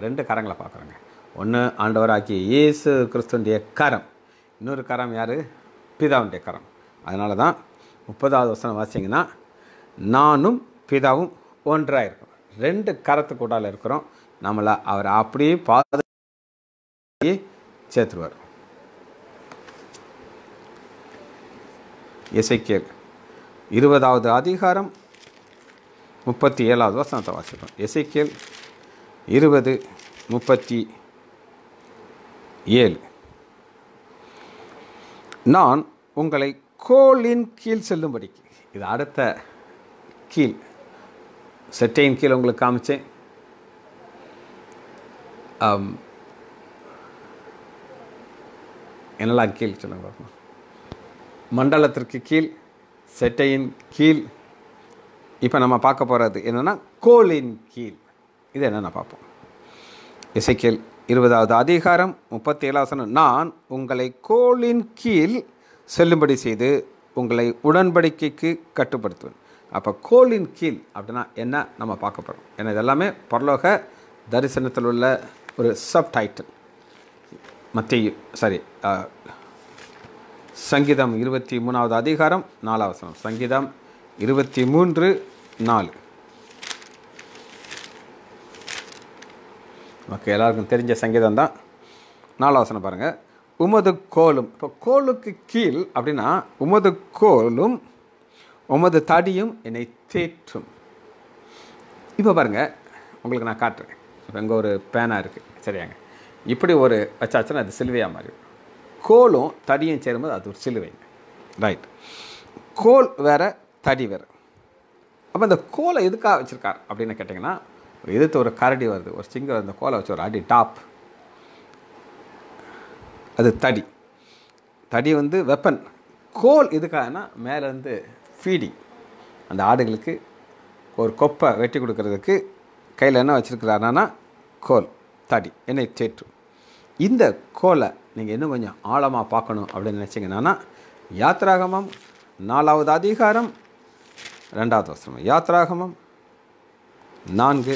ரெண்டு கரங்களை பார்க்குறோங்க ஒன்று ஆண்டவராக்கிய இயேசு கிறிஸ்துவனுடைய கரம் இன்னொரு கரம் யார் பிதாவுடைய கரம் அதனால தான் முப்பதாவது வசனம் வாசிங்கன்னா நானும் பிதாவும் ஒன்றாக இருக்கிறோம் ரெண்டு கரத்து கூட இருக்கிறோம் நம்மளை அவர் அப்படியே பாது சேர்த்துருவார் எசைக்கியல் இருபதாவது அதிகாரம் முப்பத்தி ஏழாவது வசனத்தை வாசிப்போம் எசைக்கியல் இருபது முப்பத்தி ஏழு நான் உங்களை கோலின் கீழ் செல்லும்படிக்கு இது அடுத்த கீழ் செட்டையின் கீழ் உங்களுக்கு காமிச்சேன் என்னெல்லாம் கீழ் சொல்லுங்க பார்ப்போம் மண்டலத்திற்கு கீழ் செட்டையின் கீழ் இப்போ நம்ம பார்க்க போகிறது என்னென்னா கோலின் கீழ் இது என்னென்ன பார்ப்போம் இசைக்கேல் இருபதாவது அதிகாரம் முப்பத்தி ஏழாசனம் நான் உங்களை கோலின் கீழ் செல்லும்படி செய்து உங்களை உடன்படிக்கைக்கு கட்டுப்படுத்துவேன் அப்போ கோலின் கீழ் அப்படின்னா என்ன நம்ம பார்க்க போகிறோம் ஏன்னா இதெல்லாமே பரலோக தரிசனத்தில் உள்ள ஒரு சப் டைட்டில் மத்திய சாரி சங்கீதம் இருபத்தி மூணாவது அதிகாரம் நாலாவசனம் சங்கீதம் இருபத்தி மூன்று நாலு ஓகே எல்லாருக்கும் தெரிஞ்ச சங்கீதம் தான் நாலாவசனம் பாருங்கள் உமது கோலும் இப்போ கோலுக்கு கீழ் அப்படின்னா உமது கோலும் உமது தடியும் என்னை தேற்றும் இப்போ பாருங்கள் உங்களுக்கு நான் காட்டுறேன் இப்போ எங்கே ஒரு பேனாக இருக்குது சரியாங்க இப்படி ஒரு வச்சாச்சுன்னா அது சில்வையாக மாறிடும் கோலும் தடியும் சேரும்போது அது ஒரு சிலுவைங்க ரைட் கோல் வேறு தடி வேறு அப்போ இந்த கோலை எதுக்காக வச்சுருக்கார் அப்படின்னு கேட்டிங்கன்னா எதிர்த்து ஒரு கரடி வருது ஒரு சிங்கர் அந்த கோலை வச்சு ஒரு அடி டாப் அது தடி தடி வந்து வெப்பன் கோல் எதுக்காகனா மேலேருந்து ஃபீடிங் அந்த ஆடுகளுக்கு ஒரு கொப்பை வெட்டி கொடுக்கறதுக்கு கையில் என்ன வச்சுருக்கிறாருன்னா கோல் தடி என்னை சேற்று இந்த கோலை நீங்கள் இன்னும் கொஞ்சம் ஆழமாக பார்க்கணும் அப்படின்னு நினச்சிங்கன்னா யாத்ராகமம் நாலாவது அதிகாரம் ரெண்டாவது வசனம் யாத்ராகமம் நான்கு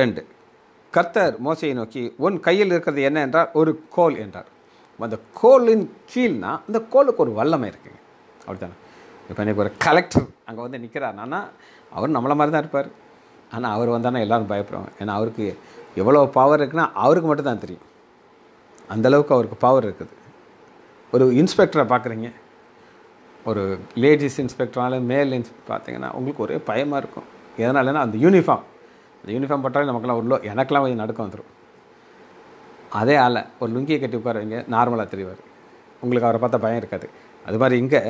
ரெண்டு கர்த்தர் மோசையை நோக்கி உன் கையில் இருக்கிறது என்ன என்றார் ஒரு கோல் என்றார் அந்த கோலின் கீழ்னா அந்த கோலுக்கு ஒரு வல்லமை இருக்குங்க அப்படித்தானே இப்போ எனக்கு ஒரு கலெக்டர் அங்கே வந்து நிற்கிறார்னா அவர் நம்மளை மாதிரி தான் இருப்பார் ஆனால் அவர் வந்தானா எல்லோரும் பயப்படுவாங்க ஏன்னா அவருக்கு எவ்வளோ பவர் இருக்குன்னா அவருக்கு மட்டும்தான் தெரியும் அந்தளவுக்கு அவருக்கு பவர் இருக்குது ஒரு இன்ஸ்பெக்டரை பார்க்குறீங்க ஒரு லேடிஸ் இன்ஸ்பெக்டராலும் மேல் இன்ஸ்பெக்டர் பார்த்தீங்கன்னா உங்களுக்கு ஒரே பயமாக இருக்கும் எதனாலன்னா அந்த யூனிஃபார்ம் அந்த யூனிஃபார்ம் போட்டாலே நமக்குலாம் உள்ள எனக்கெலாம் கொஞ்சம் நடக்க வந்துடும் அதே ஆள் ஒரு லுங்கியை கட்டி உட்காருவீங்க நார்மலாக தெரிவார் உங்களுக்கு அவரை பார்த்தா பயம் இருக்காது அது மாதிரி இங்கே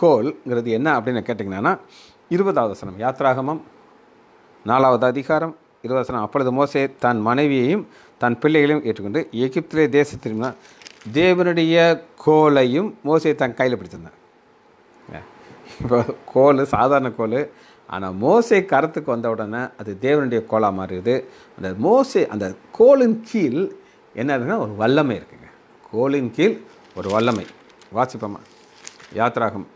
கோல்ங்கிறது என்ன அப்படின்னு கேட்டிங்கன்னா இருபதாவது சனம் யாத்ராகமம் நாலாவது அதிகாரம் இருவாசனம் அப்பொழுது மோசே தன் மனைவியையும் தன் பிள்ளைகளையும் ஏற்றுக்கொண்டு எகிப்திலே தேசத்திற்கு தேவனுடைய கோலையும் மோசையை தன் கையில் பிடிச்சிருந்தேன் இப்போ கோல் சாதாரண கோல் ஆனால் மோசை கரத்துக்கு வந்த உடனே அது தேவனுடைய கோலாக மாறுது அந்த மோசை அந்த கோலின் கீழ் என்ன இருக்குன்னா ஒரு வல்லமை இருக்குங்க கோலின் கீழ் ஒரு வல்லமை வாசிப்போம்மா யாத்ராகம்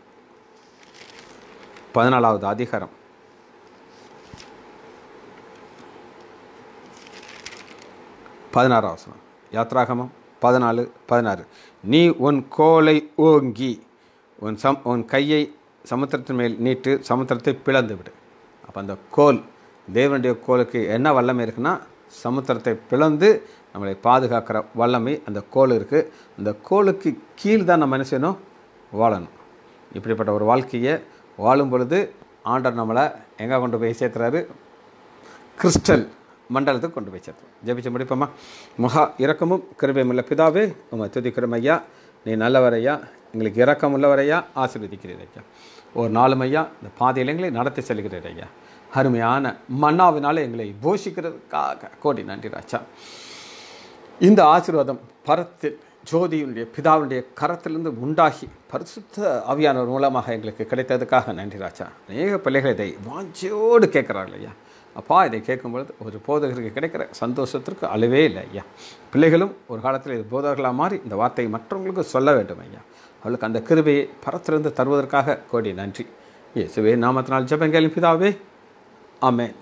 பதினாலாவது அதிகாரம் பதினாறாம் வசனம் யாத்ராகமம் பதினாலு பதினாறு நீ உன் கோலை ஓங்கி உன் சம் உன் கையை சமுத்திரத்தின் மேல் நீட்டு சமுத்திரத்தை பிளந்து விடு அப்போ அந்த கோல் தேவனுடைய கோலுக்கு என்ன வல்லமை இருக்குன்னா சமுத்திரத்தை பிளந்து நம்மளை பாதுகாக்கிற வல்லமை அந்த கோல் இருக்குது அந்த கோலுக்கு கீழ் தான் நம்ம மனுஷனும் வாழணும் இப்படிப்பட்ட ஒரு வாழ்க்கையை வாழும் பொழுது ஆண்டர் நம்மளை எங்கே கொண்டு போய் சேர்க்குறாரு கிறிஸ்டல் மண்டலத்துக்கு கொண்டு போய் சேர்த்தோம் ஜெபிச்சு முடிப்போமா மகா இறக்கமும் கிருபையும் உள்ள பிதாவே உங்கள் துதிக்கிறமையா நீ நல்லவரையா எங்களுக்கு இறக்கம் உள்ளவரையா ஆசீர்வதிக்கிறீர் ஐயா ஒரு நாளும் ஐயா இந்த பாதையில் எங்களை நடத்தி செல்கிறீர் ஐயா அருமையான மன்னாவினால எங்களை போஷிக்கிறதுக்காக கோடி நன்றி ராஜா இந்த ஆசீர்வாதம் பரத்தில் ஜோதியுடைய பிதாவுடைய கரத்திலிருந்து உண்டாகி பரிசுத்த அவியானவர் மூலமாக எங்களுக்கு கிடைத்ததுக்காக நன்றி ராஜா அநேக பிள்ளைகள் இதை வாஞ்சியோடு கேட்குறாங்க ஐயா அப்பா இதை கேட்கும்பொழுது ஒரு போதகருக்கு கிடைக்கிற சந்தோஷத்திற்கு அழுவே இல்லை ஐயா பிள்ளைகளும் ஒரு காலத்தில் இது போதகர்களாக மாறி இந்த வார்த்தையை மற்றவங்களுக்கு சொல்ல வேண்டும் ஐயா அவளுக்கு அந்த கிருபையை பரத்திலிருந்து தருவதற்காக கோடி நன்றி இயேசுவே நாமத்தினால் ஜபங்கேலும் பிதாவே ஆமேன்